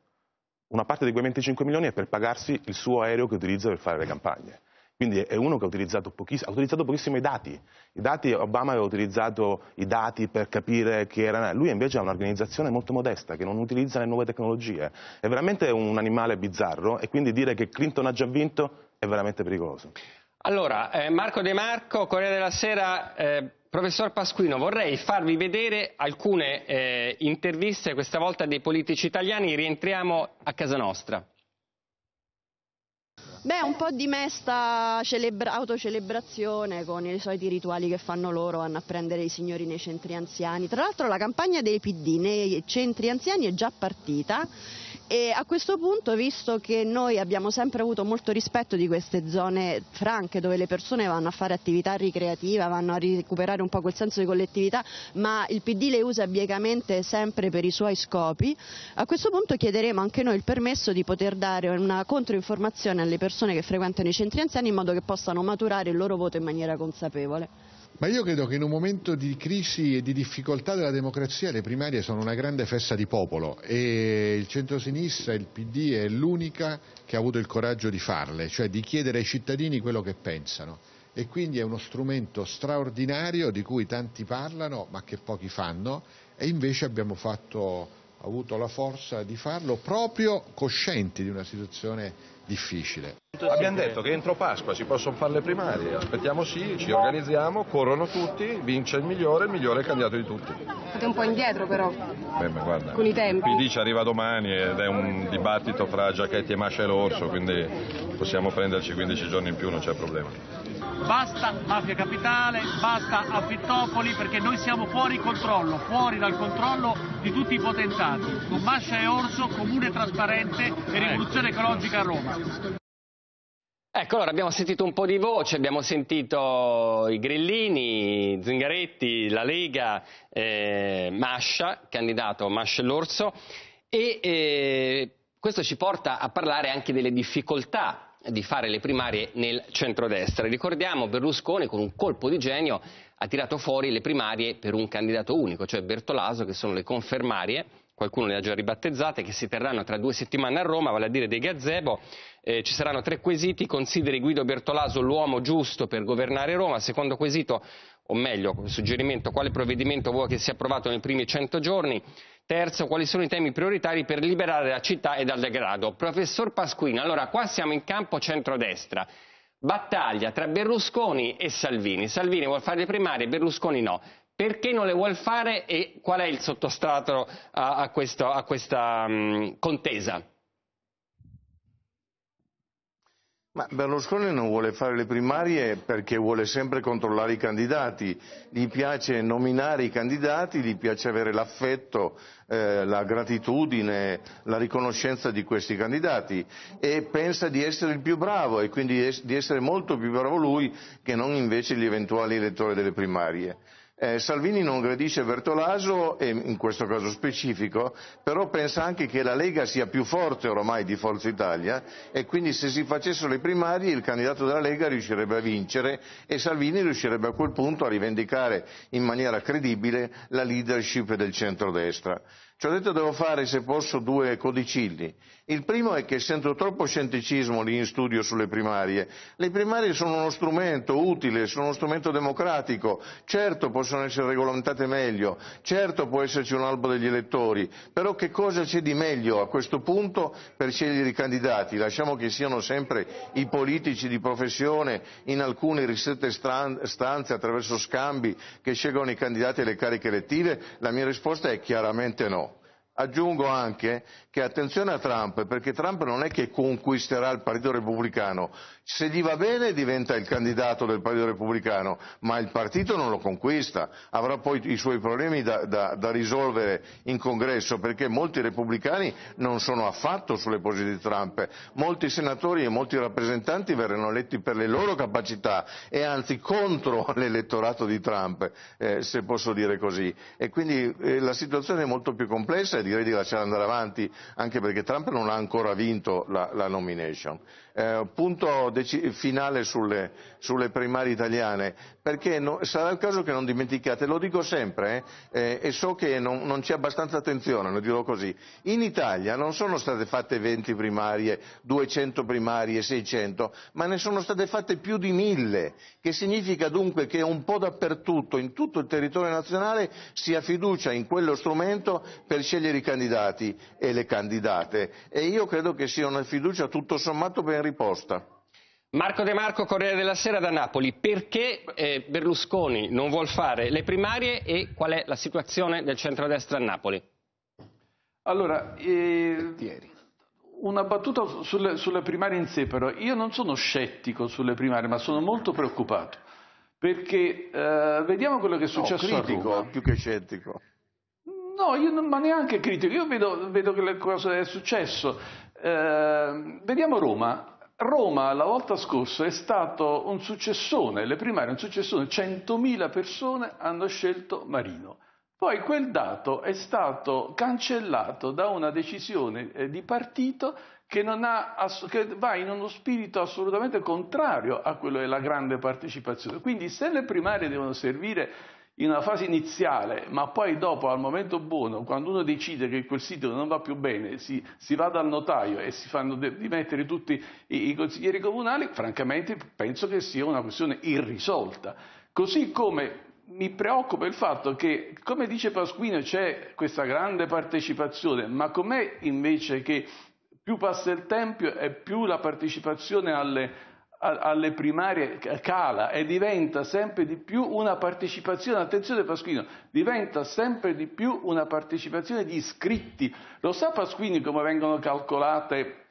una parte di quei 25 milioni è per pagarsi il suo aereo che utilizza per fare le campagne. Quindi è uno che ha utilizzato, pochiss- ha utilizzato pochissimo i dati. I dati, Obama aveva utilizzato i dati per capire chi era. Lui invece ha un'organizzazione molto modesta che non utilizza le nuove tecnologie. È veramente un animale bizzarro e quindi dire che Clinton ha già vinto è veramente pericoloso. Allora, eh, Marco De Marco, Corriere della Sera. Eh... Professor Pasquino, vorrei farvi vedere alcune eh, interviste, questa volta dei politici italiani, rientriamo a casa nostra. Beh, un po' di mesta celebra- autocelebrazione con i soliti rituali che fanno loro, vanno a prendere i signori nei centri anziani. Tra l'altro la campagna dei PD nei centri anziani è già partita e a questo punto, visto che noi abbiamo sempre avuto molto rispetto di queste zone franche dove le persone vanno a fare attività ricreativa, vanno a recuperare un po' quel senso di collettività, ma il PD le usa biecamente sempre per i suoi scopi, a questo punto chiederemo anche noi il permesso di poter dare una controinformazione alle persone persone che frequentano i centri anziani in modo che possano maturare il loro voto in maniera consapevole. Ma io credo che in un momento di crisi e di difficoltà della democrazia le primarie sono una grande festa di popolo e il centrosinistra, il PD, è l'unica che ha avuto il coraggio di farle, cioè di chiedere ai cittadini quello che pensano. E quindi è uno strumento straordinario di cui tanti parlano ma che pochi fanno e invece abbiamo fatto, avuto la forza di farlo proprio coscienti di una situazione difficile. Abbiamo detto che entro Pasqua si possono fare le primarie, aspettiamo sì, ci organizziamo, corrono tutti, vince il migliore, il migliore è cambiato di tutti. Siete un po' indietro però, Beh, ma guarda, con i tempi. Il PD ci arriva domani ed è un dibattito fra Giacchetti e Mascia e l'Orso, quindi possiamo prenderci 15 giorni in più, non c'è problema basta mafia capitale, basta affittopoli perché noi siamo fuori controllo, fuori dal controllo di tutti i potentati. Con Mascia e Orso, comune trasparente e rivoluzione ecco. ecologica a Roma. Ecco, allora abbiamo sentito un po' di voce, abbiamo sentito i Grillini, Zingaretti, la Lega, eh, Mascia, candidato Mascia L'Orso, e eh, questo ci porta a parlare anche delle difficoltà di fare le primarie nel centrodestra. Ricordiamo Berlusconi con un colpo di genio ha tirato fuori le primarie per un candidato unico, cioè Bertolaso, che sono le confermarie, qualcuno le ha già ribattezzate, che si terranno tra due settimane a Roma, vale a dire dei gazebo. Eh, ci saranno tre quesiti, consideri Guido Bertolaso l'uomo giusto per governare Roma, secondo quesito, o meglio, suggerimento, quale provvedimento vuoi che sia approvato nei primi 100 giorni, Terzo, quali sono i temi prioritari per liberare la città e dal degrado? Professor Pasquino, allora qua siamo in campo centrodestra. Battaglia tra Berlusconi e Salvini. Salvini vuole fare le primarie, Berlusconi no. Perché non le vuole fare e qual è il sottostrato a, a, questo, a questa mh, contesa? Ma Berlusconi non vuole fare le primarie perché vuole sempre controllare i candidati, gli piace nominare i candidati, gli piace avere l'affetto, eh, la gratitudine, la riconoscenza di questi candidati e pensa di essere il più bravo e quindi di essere molto più bravo lui che non invece gli eventuali elettori delle primarie. Eh, Salvini non gradisce Bertolaso, in questo caso specifico, però pensa anche che la Lega sia più forte ormai di Forza Italia e quindi se si facessero le primarie il candidato della Lega riuscirebbe a vincere e Salvini riuscirebbe a quel punto a rivendicare in maniera credibile la leadership del centrodestra. Ci ho detto devo fare, se posso, due codicilli. Il primo è che sento troppo scetticismo lì in studio sulle primarie. Le primarie sono uno strumento utile, sono uno strumento democratico. Certo possono essere regolamentate meglio, certo può esserci un albo degli elettori, però che cosa c'è di meglio a questo punto per scegliere i candidati? Lasciamo che siano sempre i politici di professione in alcune ristrette stanze attraverso scambi che scelgono i candidati alle cariche elettive? La mia risposta è chiaramente no. Aggiungo anche che attenzione a Trump, perché Trump non è che conquisterà il Partito Repubblicano, se gli va bene diventa il candidato del Partito Repubblicano, ma il partito non lo conquista, avrà poi i suoi problemi da, da, da risolvere in congresso, perché molti repubblicani non sono affatto sulle posizioni di Trump, molti senatori e molti rappresentanti verranno eletti per le loro capacità e anzi contro l'elettorato di Trump, eh, se posso dire così. E quindi eh, la situazione è molto più complessa e direi di lasciare andare avanti anche perché Trump non ha ancora vinto la, la nomination eh, punto dec- finale sulle, sulle, primarie italiane, perché no, sarà il caso che non dimenticate, lo dico sempre eh, eh, e so che non, non, c'è abbastanza attenzione, lo dico così, in Italia non sono state fatte 20 primarie, 200 primarie, 600, ma ne sono state fatte più di 1000, che significa dunque che un po' dappertutto, in tutto il territorio nazionale, si ha fiducia in quello strumento per scegliere i candidati e le candidate e io credo che sia una fiducia tutto sommato ben riposta. Marco De Marco, Corriere della Sera da Napoli. Perché eh, Berlusconi non vuole fare le primarie e qual è la situazione del centrodestra a Napoli? Allora, eh, una battuta sulle, sulle, primarie in sé però. Io non sono scettico sulle primarie, ma sono molto preoccupato. Perché eh, vediamo quello che è successo no, critico, più che scettico. No, io non, ma neanche critico. Io vedo, vedo che cosa è successo. Eh, vediamo Roma Roma la volta scorsa è stato un successone, le primarie un successone, 100.000 persone hanno scelto Marino. Poi quel dato è stato cancellato da una decisione eh, di partito che, ass- che, va in uno spirito assolutamente contrario a quello della grande partecipazione. Quindi se le primarie devono servire in una fase iniziale, ma poi dopo, al momento buono, quando uno decide che quel sito non va più bene, si, si va dal notaio e si fanno dimettere tutti i, i consiglieri comunali, francamente penso che sia una questione irrisolta. Così come mi preoccupa il fatto che, come dice Pasquino, c'è questa grande partecipazione, ma com'è invece che più passa il tempo e più la partecipazione alle, alle primarie cala e diventa sempre di più una partecipazione, attenzione Pasquino, diventa sempre di più una partecipazione di iscritti. Lo sa Pasquini come vengono calcolate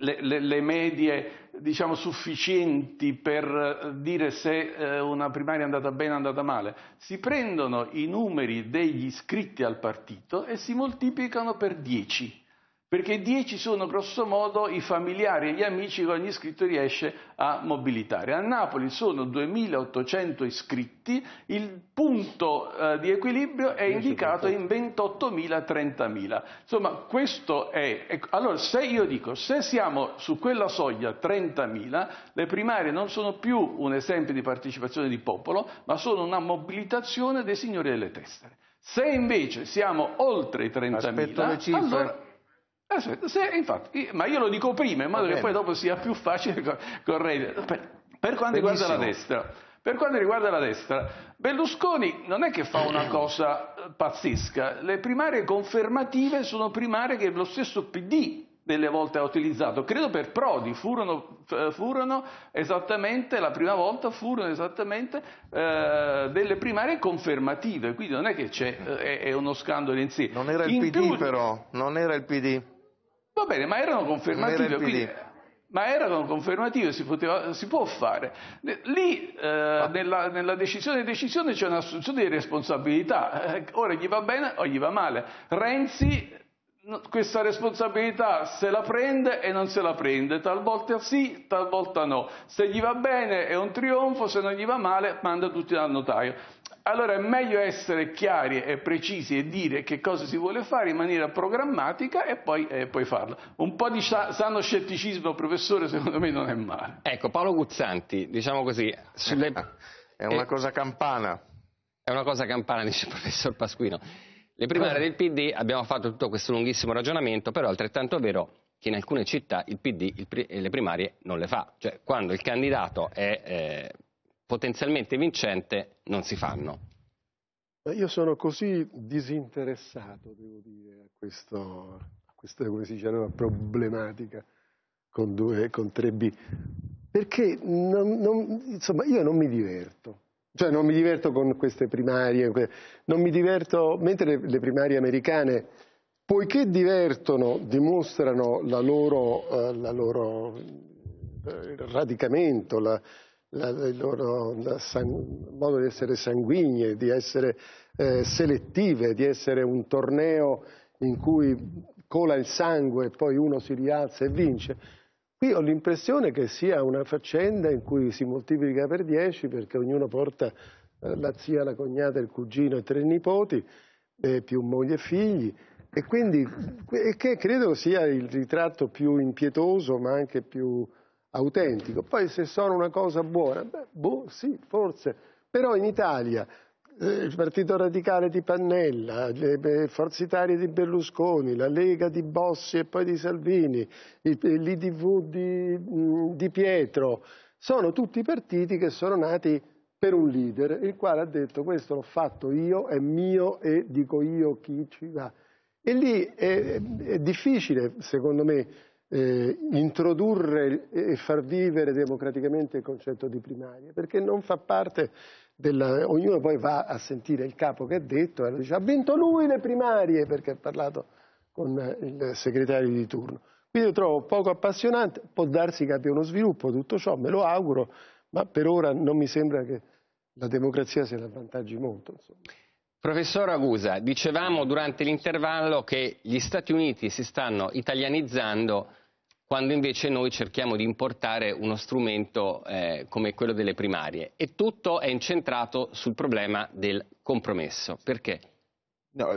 le, le, le medie, diciamo, sufficienti per eh, dire se eh, una primaria è andata bene o è andata male? Si prendono i numeri degli iscritti al partito e si moltiplicano per 10 perché 10 sono grossomodo i familiari e gli amici che ogni iscritto riesce a mobilitare. A Napoli sono 2800 iscritti, il punto eh, di equilibrio è indicato in 28.000-30.000. Insomma, questo è, è... Allora, se io dico, se siamo su quella soglia 30.000, le primarie non sono più un esempio di partecipazione di popolo, ma sono una mobilitazione dei signori delle tessere. Se invece siamo oltre i 30.000, allora Aspetta, eh, se, infatti, ma io lo dico prima, in modo che poi dopo sia più facile correggere. Per, per quanto riguarda la destra, per quanto riguarda la destra, Berlusconi non è che fa una cosa eh, pazzesca, le primarie confermative sono primarie che lo stesso PD delle volte ha utilizzato, credo per Prodi, furono, eh, furono esattamente, la prima volta furono esattamente eh, delle primarie confermative, quindi non è che mm. è, è, uno scandalo in sé. Non era il in PD più... però, non era il PD. Va bene, ma erano confermative, quindi, ma erano confermative, si, poteva, si può fare. Lì eh, ah. nella, nella, decisione decisione c'è un'assunzione di responsabilità, eh, ora gli va bene o gli va male. Renzi questa responsabilità se la prende e non se la prende, talvolta sì, talvolta no. Se gli va bene è un trionfo, se non gli va male manda tutti dal notaio. Allora è meglio essere chiari e precisi e dire che cosa si vuole fare in maniera programmatica e poi, eh, poi farlo. Un po' di sano scetticismo, professore, secondo me non è male. Ecco, Paolo Guzzanti, diciamo così... Sulle... Eh, è una eh, cosa campana. È una cosa campana, dice il professor Pasquino. Le primarie eh. del PD abbiamo fatto tutto questo lunghissimo ragionamento, però è altrettanto vero che in alcune città il PD il, le primarie non le fa. Cioè, quando il candidato è... Eh, potenzialmente vincente non si fanno. Io sono così disinteressato, devo dire, a, questo, a questa dice, problematica con, due, con 3B, perché non, non, insomma, io non mi diverto. Cioè non mi diverto con queste primarie, non mi diverto, mentre le, le primarie americane, poiché divertono, dimostrano la loro, eh, la loro eh, radicamento, la, il loro la sang- modo di essere sanguigne, di essere eh, selettive, di essere un torneo in cui cola il sangue e poi uno si rialza e vince. Qui ho l'impressione che sia una faccenda in cui si moltiplica per dieci perché ognuno porta eh, la zia, la cognata, il cugino e tre nipoti, eh, più moglie e figli. E quindi, e che credo sia il ritratto più impietoso ma anche più autentico. Poi se sono una cosa buona, beh, boh, sì, forse. Però in Italia eh, il Partito Radicale di Pannella, le, le Forze Italie di Berlusconi, la Lega di Bossi e poi di Salvini, l'IDV di, di Pietro, sono tutti partiti che sono nati per un leader, il quale ha detto questo l'ho fatto io, è mio e dico io chi ci va. E lì è, è difficile, secondo me, eh, introdurre e far vivere democraticamente il concetto di primaria, perché non fa parte della... ognuno poi va a sentire il capo che ha detto e allora dice ha vinto lui le primarie perché ha parlato con il segretario di turno. Quindi lo trovo poco appassionante, può darsi che abbia uno sviluppo tutto ciò, me lo auguro, ma per ora non mi sembra che la democrazia se ne avvantaggi molto. Insomma. Professor Agusa, dicevamo durante l'intervallo che gli Stati Uniti si stanno italianizzando quando invece noi cerchiamo di importare uno strumento eh, come quello delle primarie. E tutto è incentrato sul problema del compromesso. Perché? No,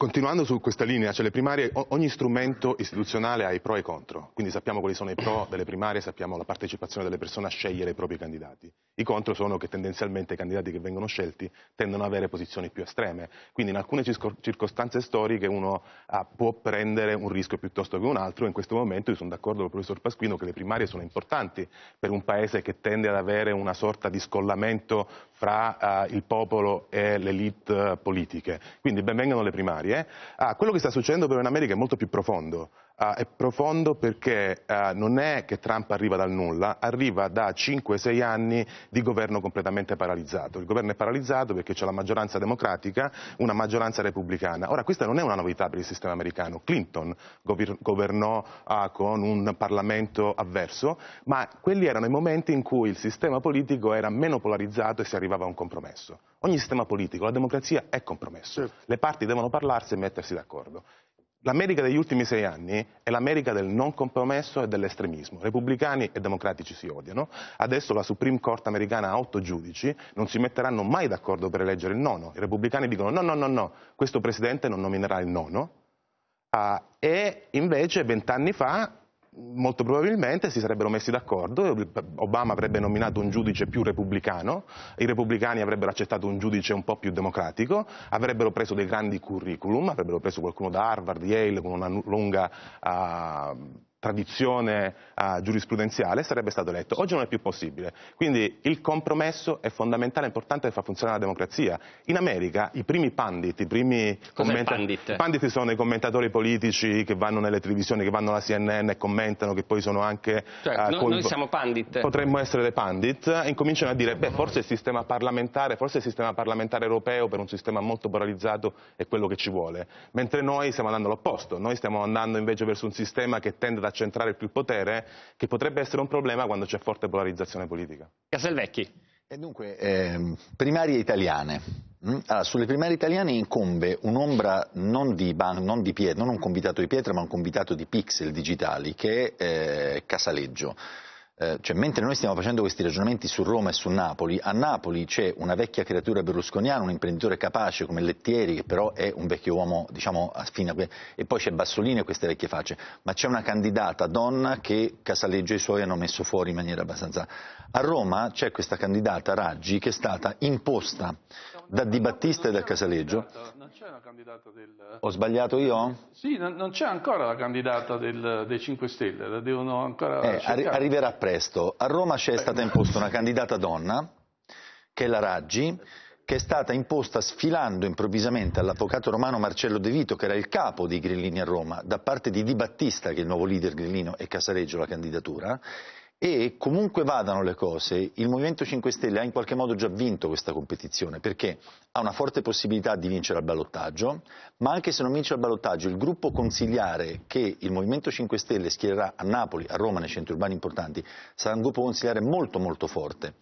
Continuando su questa linea, cioè le primarie, ogni strumento istituzionale ha i pro e i contro, quindi sappiamo quali sono i pro delle primarie, sappiamo la partecipazione delle persone a scegliere i propri candidati. I contro sono che tendenzialmente i candidati che vengono scelti tendono ad avere posizioni più estreme, quindi in alcune circostanze storiche uno ah, può prendere un rischio piuttosto che un altro. In questo momento io sono d'accordo con il professor Pasquino che le primarie sono importanti per un paese che tende ad avere una sorta di scollamento fra ah, il popolo e le elite eh, politiche. Quindi benvengano le primarie secondarie eh. a ah, quello che sta succedendo però in America è molto più profondo. Uh, è profondo perché uh, non è che Trump arriva dal nulla, arriva da 5-6 anni di governo completamente paralizzato. Il governo è paralizzato perché c'è la maggioranza democratica, una maggioranza repubblicana. Ora, questa non è una novità per il sistema americano. Clinton governò uh, con un Parlamento avverso, ma quelli erano i momenti in cui il sistema politico era meno polarizzato e si arrivava a un compromesso. Ogni sistema politico, la democrazia è compromesso. Certo. Le parti devono parlarsi e mettersi d'accordo. L'America degli ultimi sei anni è l'America del non compromesso e dell'estremismo. Repubblicani e democratici si odiano. Adesso la Supreme Court americana ha otto giudici, non si metteranno mai d'accordo per eleggere il nono. I repubblicani dicono no, no, no, no, questo presidente non nominerà il nono. Ah, e invece vent'anni fa molto probabilmente si sarebbero messi d'accordo, Obama avrebbe nominato un giudice più repubblicano, i repubblicani avrebbero accettato un giudice un po' più democratico, avrebbero preso dei grandi curriculum, avrebbero preso qualcuno da Harvard, Yale, con una lunga uh, tradizione uh, giurisprudenziale sarebbe stato eletto. Oggi non è più possibile. Quindi il compromesso è fondamentale, è importante per far funzionare la democrazia. In America i primi pandit, i primi commenta- pandit? pandit sono i commentatori politici che vanno nelle televisioni, che vanno alla CNN e commentano, che poi sono anche... Cioè, uh, no, noi siamo pandit. Potremmo essere dei pandit e incominciano a dire, beh, forse il sistema parlamentare, forse il sistema parlamentare europeo per un sistema molto polarizzato è quello che ci vuole. Mentre noi stiamo andando all'opposto, noi stiamo andando invece verso un sistema che tende ad accentrare più potere, che potrebbe essere un problema quando c'è forte polarizzazione politica. Caselvecchi. E dunque, eh, primarie italiane. Mm? Allora, sulle primarie italiane incombe un'ombra non, di non, non un convitato di pietra, ma un convitato di pixel digitali, che è eh, Casaleggio. Eh, cioè, mentre noi stiamo facendo questi ragionamenti su Roma e su Napoli, a Napoli c'è una vecchia creatura berlusconiana, un imprenditore capace come Lettieri, che però è un vecchio uomo, diciamo, a que- e poi c'è Bassolini e queste vecchie facce, ma c'è una candidata donna che Casaleggio e i suoi hanno messo fuori in maniera abbastanza... A Roma c'è questa candidata Raggi che è stata imposta da Di Battista e dal Casaleggio? Non c'è una candidata del... Ho sbagliato io? Sì, non, non c'è ancora la candidata del, dei 5 Stelle, la devono ancora eh, arri Arriverà presto. A Roma c'è eh. stata imposta una candidata donna, che è la Raggi, che è stata imposta sfilando improvvisamente all'avvocato romano Marcello De Vito, che era il capo dei Grillini a Roma, da parte di Di Battista, che è il nuovo leader grillino, e Casaleggio la candidatura, e comunque vadano le cose, il Movimento 5 Stelle ha in qualche modo già vinto questa competizione perché ha una forte possibilità di vincere al ballottaggio, ma anche se non vince al ballottaggio il gruppo consigliare che il Movimento 5 Stelle schiererà a Napoli, a Roma, nei centri urbani importanti, sarà un gruppo consigliare molto molto forte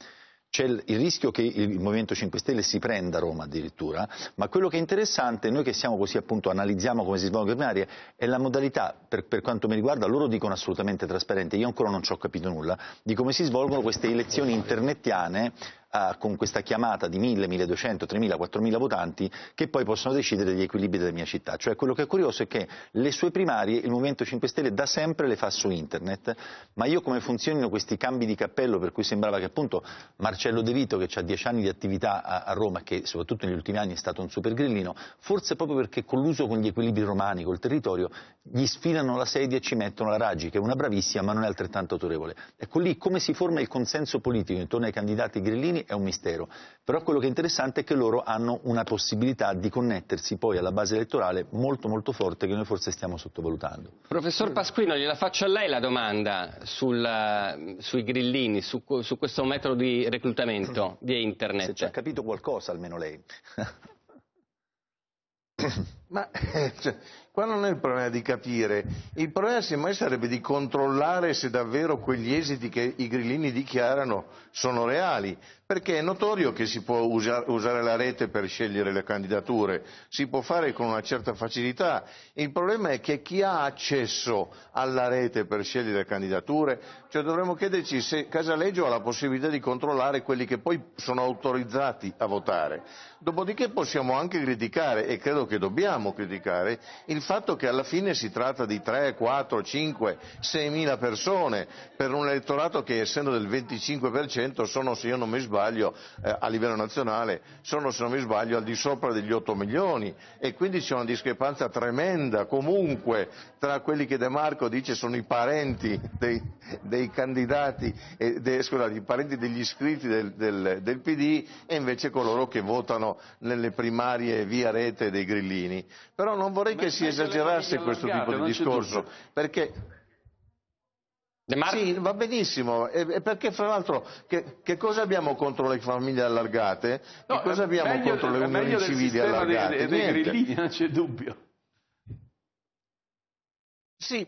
c'è il rischio che il Movimento 5 Stelle si prenda Roma addirittura, ma quello che è interessante, noi che siamo così appunto, analizziamo come si svolgono le primarie, è la modalità, per, per, quanto mi riguarda, loro dicono assolutamente trasparente, io ancora non ci ho capito nulla, di come si svolgono queste elezioni internettiane eh, con questa chiamata di 1000, 1200, 3000, 4000 votanti che poi possono decidere gli equilibri della mia città. Cioè quello che è curioso è che le sue primarie il Movimento 5 Stelle da sempre le fa su internet, ma io come funzionino questi cambi di cappello per cui sembrava che appunto Marcello De Vito che ha 10 anni di attività a, a Roma, che soprattutto negli ultimi anni è stato un super grillino, forse proprio perché colluso con gli equilibri romani, col territorio, gli sfilano la sedia e ci mettono la Raggi, che è una bravissima ma non è altrettanto autorevole. Ecco lì come si forma il consenso politico intorno ai candidati grillini fenomeni è un mistero, però quello che è interessante è che loro hanno una possibilità di connettersi poi alla base elettorale molto molto forte che noi forse stiamo sottovalutando. Professor Pasquino, gliela faccio a lei la domanda sul, sui grillini, su, su, questo metodo di reclutamento via internet. Se ci ha capito qualcosa almeno lei. Ma, eh, cioè, Qua non è il problema di capire, il problema semmai sarebbe di controllare se davvero quegli esiti che i grillini dichiarano sono reali, perché è notorio che si può usare la rete per scegliere le candidature, si può fare con una certa facilità, il problema è che chi ha accesso alla rete per scegliere le candidature, cioè dovremmo chiederci se Casaleggio ha la possibilità di controllare quelli che poi sono autorizzati a votare, dopodiché possiamo anche criticare, e credo che dobbiamo criticare, il fatto che alla fine si tratta di 3, 4, 5, 6 mila persone per un elettorato che essendo del 25% sono, se io non mi sbaglio, eh, a livello nazionale, sono, se non mi sbaglio, al di sopra degli 8 milioni e quindi c'è una discrepanza tremenda comunque tra quelli che De Marco dice sono i parenti dei, dei candidati, eh, de, scusate, i parenti degli iscritti del, del, del PD e invece coloro che votano nelle primarie via rete dei grillini. Però non vorrei ma che si esagerasse questo tipo di discorso, perché sì, va benissimo, e, e perché fra l'altro che, che, cosa abbiamo contro le famiglie allargate? Che no, cosa abbiamo meglio, contro le unioni civili allargate? Dei, dei, dei grillini, non c'è dubbio. Sì,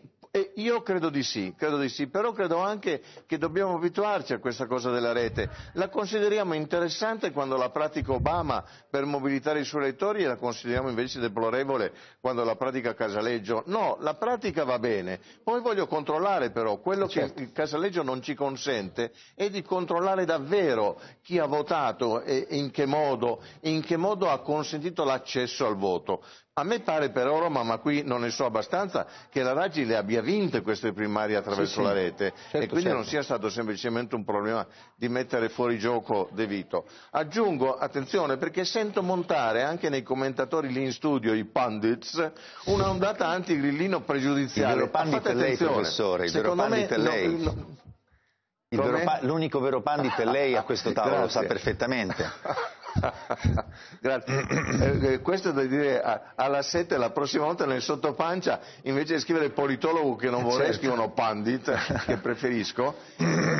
io credo di sì, credo di sì, però credo anche che dobbiamo abituarci a questa cosa della rete. La consideriamo interessante quando la pratica Obama per mobilitare i suoi elettori e la consideriamo invece deplorevole quando la pratica Casaleggio. No, la pratica va bene. Poi voglio controllare però, quello certo. che il Casaleggio non ci consente è di controllare davvero chi ha votato e in che modo, in che modo ha consentito l'accesso al voto. A me pare però, Roma, ma qui non ne so abbastanza, che la Raggi le abbia vinte queste primarie attraverso sì, la rete certo, e quindi certo. non sia stato semplicemente un problema di mettere fuori gioco De Vito. Aggiungo, attenzione, perché sento montare anche nei commentatori lì in studio, i pandits, una ondata anti-grillino pregiudiziale. Il pandit è lei, professore, il Secondo me, è lei. No, no, l'unico vero pandit è lei a questo tavolo, lo sa perfettamente. Grazie. Eh, eh questo da dire a, alla sette la prossima volta nel sottopancia invece di scrivere politologo che non eh, vorrei certo. scrivono pandit eh, che preferisco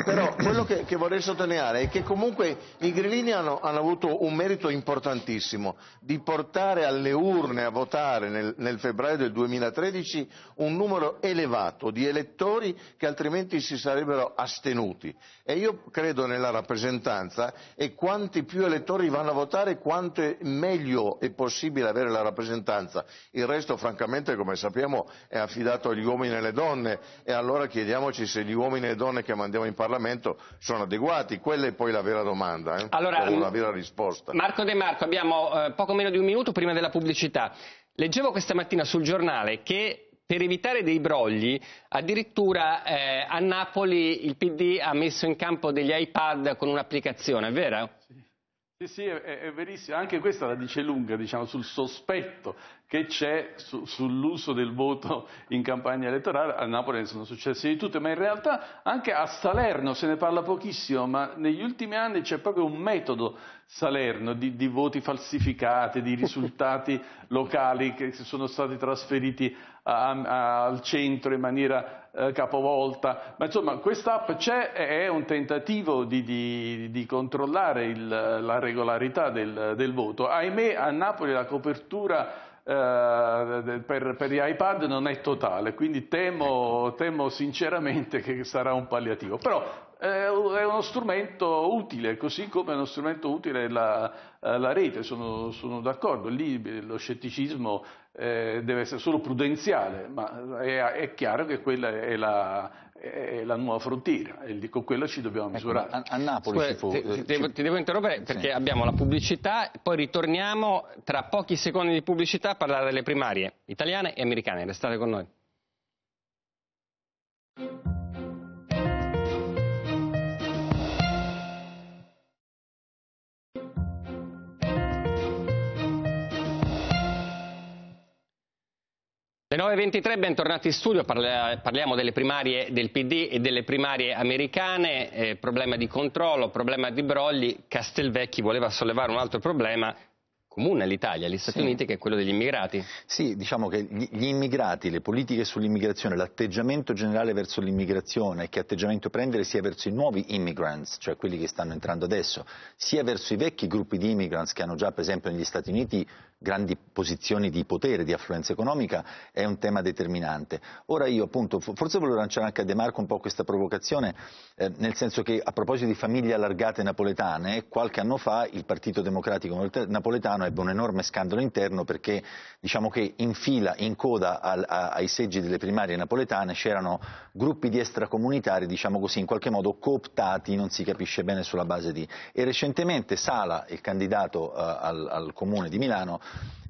però quello che, che, vorrei sottolineare è che comunque i grillini hanno, hanno, avuto un merito importantissimo di portare alle urne a votare nel, nel febbraio del 2013 un numero elevato di elettori che altrimenti si sarebbero astenuti e io credo nella rappresentanza e quanti più elettori vanno vanno a votare quanto è meglio è possibile avere la rappresentanza. Il resto, francamente, come sappiamo, è affidato agli uomini e alle donne e allora chiediamoci se gli uomini e le donne che mandiamo in Parlamento sono adeguati. Quella è poi la vera domanda, eh? allora, o la mm, vera risposta. Marco De Marco, abbiamo eh, poco meno di un minuto prima della pubblicità. Leggevo questa mattina sul giornale che per evitare dei brogli, addirittura eh, a Napoli il PD ha messo in campo degli iPad con un'applicazione, è vero? Sì, sì, è, è verissimo, anche questa la dice lunga, diciamo, sul sospetto che c'è su, sull'uso del voto in campagna elettorale, a Napoli ne sono successe di tutte, ma in realtà anche a Salerno se ne parla pochissimo, ma negli ultimi anni c'è proprio un metodo Salerno di, di voti falsificati, di risultati locali che sono stati trasferiti a, a, al centro in maniera eh, capovolta, ma insomma questa app c'è e è un tentativo di, di, di controllare il, la regolarità del, del voto. Ahimè a Napoli la copertura eh, per, per, gli iPad non è totale, quindi temo, ecco. temo sinceramente che sarà un palliativo. Però eh, è uno strumento utile, così come è uno strumento utile la, la rete, sono, sono, d'accordo, lì lo scetticismo eh, deve essere solo prudenziale, ma è, è chiaro che quella è la, è la nuova frontiera e dico quella ci dobbiamo ecco, misurare. Ecco, a, a, Napoli Scusa, può, ti, eh, devo, ti, devo, interrompere perché sì. abbiamo la pubblicità, poi ritorniamo tra pochi secondi di pubblicità a parlare delle primarie italiane e americane. Restate con noi. 9.23, bentornati in studio, parliamo delle primarie del PD e delle primarie americane, eh, problema di controllo, problema di brogli, Castelvecchi voleva sollevare un altro problema comune all'Italia, agli Stati sì. Uniti, che è quello degli immigrati. Sì, diciamo che gli immigrati, le politiche sull'immigrazione, l'atteggiamento generale verso l'immigrazione, che atteggiamento prendere sia verso i nuovi immigrants, cioè quelli che stanno entrando adesso, sia verso i vecchi gruppi di immigrants che hanno già per esempio negli Stati Uniti grandi posizioni di potere, di affluenza economica, è un tema determinante. Ora io appunto, forse volevo lanciare anche a De Marco un po' questa provocazione, eh, nel senso che a proposito di famiglie allargate napoletane, qualche anno fa il Partito Democratico Napoletano ebbe un enorme scandalo interno perché diciamo che in fila, in coda al, a, ai seggi delle primarie napoletane c'erano gruppi di extracomunitari, diciamo così, in qualche modo cooptati, non si capisce bene sulla base di... E recentemente Sala, il candidato eh, al, al Comune di Milano,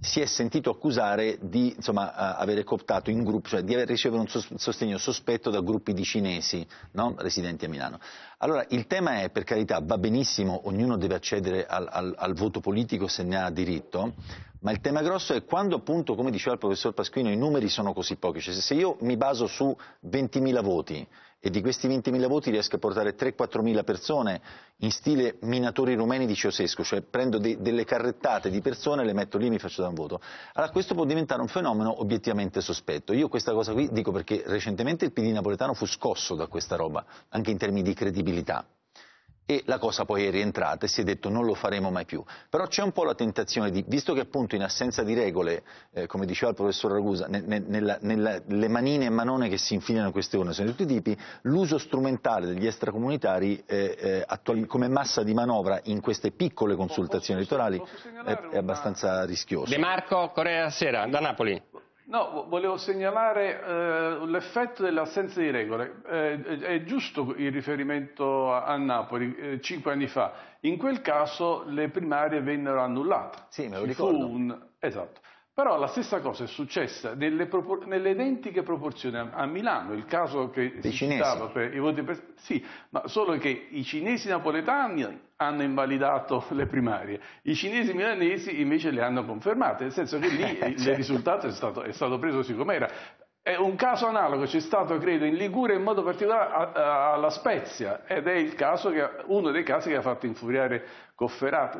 si è sentito accusare di insomma, avere cooptato in gruppo, cioè di aver ricevuto un sostegno sospetto da gruppi di cinesi no? residenti a Milano. Allora il tema è, per carità, va benissimo, ognuno deve accedere al, al, al voto politico se ne ha diritto, ma il tema grosso è quando appunto, come diceva il professor Pasquino, i numeri sono così pochi, cioè se io mi baso su 20.000 voti, e di questi 20.000 voti riesco a portare 3-4.000 persone in stile minatori rumeni di Ceausescu, cioè prendo de delle carrettate di persone, le metto lì e mi faccio da un voto. Allora questo può diventare un fenomeno obiettivamente sospetto. Io questa cosa qui dico perché recentemente il PD napoletano fu scosso da questa roba, anche in termini di credibilità e la cosa poi è rientrata e si è detto non lo faremo mai più. Però c'è un po' la tentazione di, visto che appunto in assenza di regole, eh, come diceva il professor Ragusa, ne, le manine e manone che si infilano in queste urne sono di tutti i tipi, l'uso strumentale degli extracomunitari eh, eh, attuali, come massa di manovra in queste piccole consultazioni elettorali è, è abbastanza rischioso. De Marco, Correa Sera, da Napoli. No, volevo segnalare eh, l'effetto dell'assenza di regole. Eh, è giusto il riferimento a, Napoli eh, cinque anni fa. In quel caso le primarie vennero annullate. Sì, me lo Ci ricordo. Un... Esatto. Però la stessa cosa è successa nelle, propor- nelle identiche proporzioni a-, a, Milano, il caso che Dei si citava per i voti per... Sì, ma solo che i cinesi napoletani hanno invalidato le primarie, i cinesi milanesi invece le hanno confermate, nel senso che lì eh, certo. il risultato è stato, è stato preso sicom'era. È un caso analogo c'è stato, credo, in Liguria, in modo particolare alla Spezia, ed è caso che, uno dei casi che ha fatto infuriare Cofferati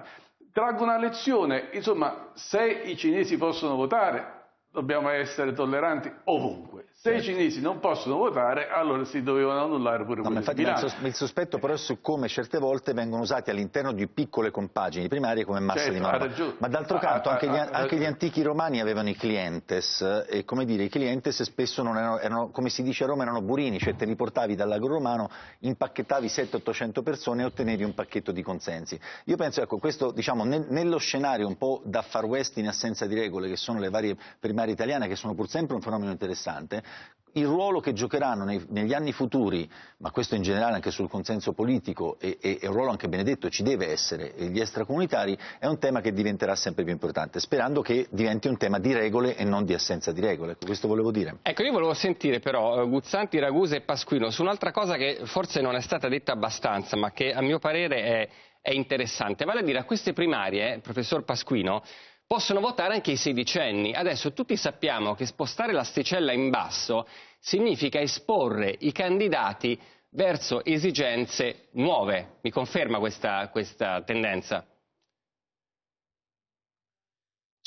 traggo una lezione, insomma, se i cinesi possono votare, dobbiamo essere tolleranti ovunque. Se certo. i cinesi non possono votare, allora si dovevano annullare pure no, quelli il, sos il, sospetto però è su come certe volte vengono usati all'interno di piccole compagini primarie come massa certo, di mano Ma d'altro canto anche, gli, anche gli, antichi romani avevano i clientes e come dire, i clientes spesso non erano, erano come si dice a Roma, erano burini, cioè te li portavi dall'agro romano, impacchettavi 700-800 persone e ottenevi un pacchetto di consensi. Io penso, ecco, questo diciamo, ne, nello scenario un po' da far west in assenza di regole che sono le varie primarie italiane, che sono pur sempre un fenomeno interessante, il ruolo che giocheranno nei, negli anni futuri, ma questo in generale anche sul consenso politico e, e, e un ruolo anche benedetto ci deve essere, gli extracomunitari, è un tema che diventerà sempre più importante, sperando che diventi un tema di regole e non di assenza di regole. Questo volevo dire. Ecco, io volevo sentire però eh, Guzzanti, Ragusa e Pasquino su un'altra cosa che forse non è stata detta abbastanza, ma che a mio parere è, è interessante. Vale a dire, a queste primarie, eh, professor Pasquino, possono votare anche i sedicenni. Adesso tutti sappiamo che spostare l'asticella in basso significa esporre i candidati verso esigenze nuove. Mi conferma questa, questa tendenza?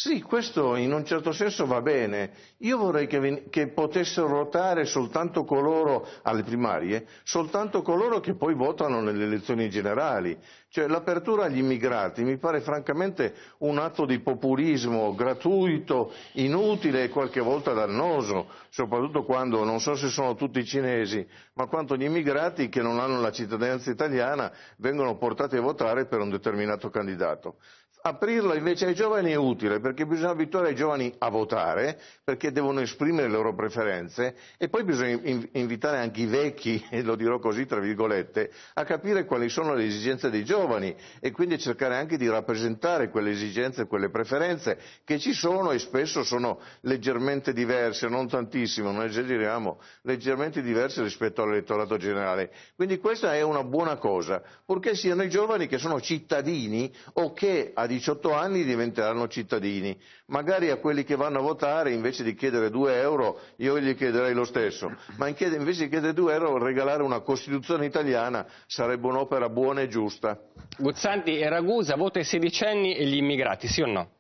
Sì, questo in un certo senso va bene. Io vorrei che, che, potessero votare soltanto coloro alle primarie, soltanto coloro che poi votano nelle elezioni generali. Cioè l'apertura agli immigrati mi pare francamente un atto di populismo gratuito, inutile e qualche volta dannoso, soprattutto quando non so se sono tutti cinesi, ma quando gli immigrati che non hanno la cittadinanza italiana vengono portati a votare per un determinato candidato. Aprirla invece ai giovani è utile perché bisogna abituare i giovani a votare, perché devono esprimere le loro preferenze e poi bisogna invitare anche i vecchi, e lo dirò così tra virgolette, a capire quali sono le esigenze dei giovani e quindi cercare anche di rappresentare quelle esigenze e quelle preferenze che ci sono e spesso sono leggermente diverse, non tantissimo, non esageriamo, leggermente diverse rispetto all'elettorato generale. Quindi questa è una buona cosa, purché siano i giovani che sono cittadini o che a 18 anni diventeranno cittadini. Magari a quelli che vanno a votare invece di chiedere 2 euro io gli chiederei lo stesso, ma invece di chiedere 2 euro regalare una Costituzione italiana sarebbe un'opera buona e giusta. Guzzanti e Ragusa, voto ai sedicenni e gli immigrati, sì o no?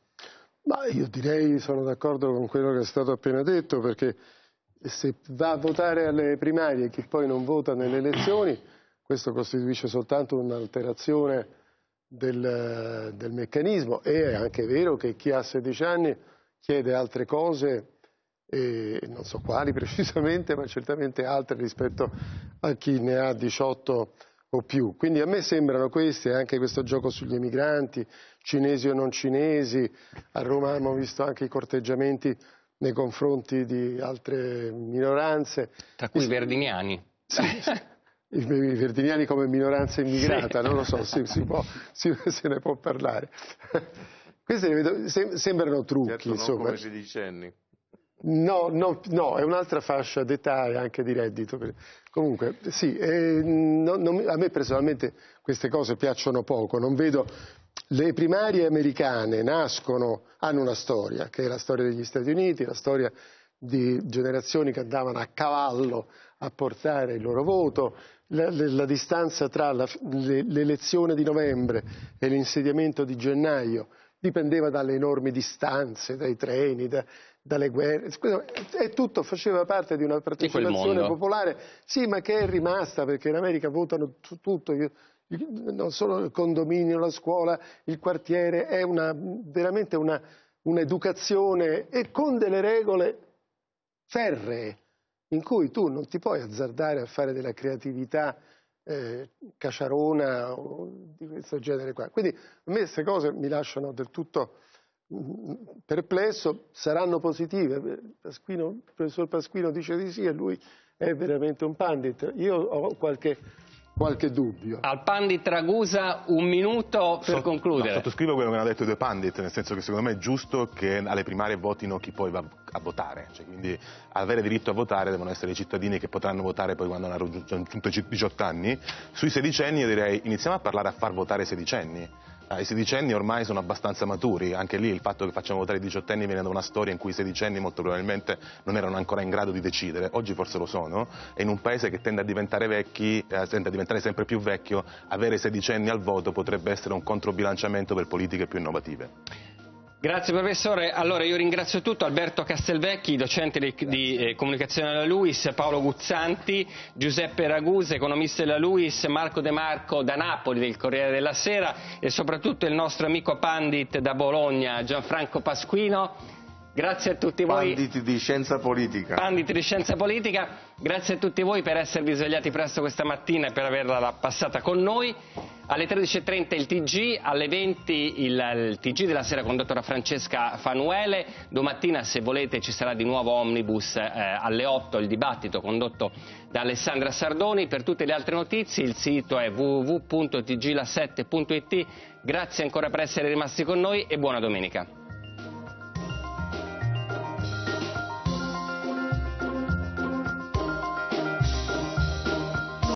Ma io direi sono d'accordo con quello che è stato appena detto perché se va a votare alle primarie chi poi non vota nelle elezioni questo costituisce soltanto un'alterazione del, del meccanismo. E è anche vero che chi ha 16 anni chiede altre cose non so quali precisamente, ma certamente altre rispetto a chi ne ha 18 o più. Quindi a me sembrano queste, anche questo gioco sugli emigranti, cinesi o non cinesi, a Roma abbiamo visto anche i corteggiamenti nei confronti di altre minoranze. Tra cui i verdiniani. Sì, i verdiniani come minoranza immigrata, sì. non lo so, si, si può, si, se ne può parlare. Questi vedo, sem, sembrano trucchi. Certo, non insomma. come sedicenni. No, no, no, è un'altra fascia d'età e anche di reddito. Comunque, sì, eh, no, non, a me personalmente queste cose piacciono poco. Non vedo le primarie americane nascono, hanno una storia, che è la storia degli Stati Uniti, la storia di generazioni che andavano a cavallo a portare il loro voto, la, la, la distanza tra la, le, l'elezione di novembre e l'insediamento di gennaio dipendeva dalle enormi distanze, dai treni, da, dalle guerre, e tutto faceva parte di una partecipazione popolare, sì, ma che è rimasta perché in America votano su tutto. Io, non solo il condominio, la scuola, il quartiere, è una, veramente una, un'educazione e con delle regole ferree in cui tu non ti puoi azzardare a fare della creatività eh, caciarona o di questo genere qua. Quindi a me queste cose mi lasciano del tutto mm, mm, perplesso, saranno positive. Pasquino, il professor Pasquino dice di sì e lui è veramente un pandit. Io ho qualche qualche dubbio. Al Pandit Ragusa un minuto per Sott concludere. No, sottoscrivo quello che hanno detto i due Pandit, nel senso che secondo me è giusto che alle primarie votino chi poi va a votare, cioè, quindi avere diritto a votare devono essere i cittadini che potranno votare poi quando hanno raggiunto i 18 anni. Sui sedicenni io direi iniziamo a parlare a far votare i sedicenni i sedicenni ormai sono abbastanza maturi, anche lì il fatto che facciamo votare i diciottenni viene da una storia in cui i sedicenni molto probabilmente non erano ancora in grado di decidere, oggi forse lo sono, e in un paese che tende a diventare, vecchi, eh, tende a diventare sempre più vecchio, avere sedicenni al voto potrebbe essere un controbilanciamento per politiche più innovative. Grazie professore. Allora io ringrazio tutto Alberto Castelvecchi, docente di, di eh, comunicazione della LUIS, Paolo Guzzanti, Giuseppe Raguse, economista della LUIS, Marco De Marco da Napoli del Corriere della Sera e soprattutto il nostro amico Pandit da Bologna, Gianfranco Pasquino. Grazie a tutti voi. Banditi di scienza politica. Banditi di scienza politica, grazie a tutti voi per esservi svegliati presto questa mattina e per averla passata con noi. Alle 13.30 il TG, alle 20 il, il TG della sera condotto da Francesca Fanuele, domattina se volete ci sarà di nuovo Omnibus eh, alle 8 il dibattito condotto da Alessandra Sardoni. Per tutte le altre notizie il sito è www.tgla7.it. Grazie ancora per essere rimasti con noi e buona domenica.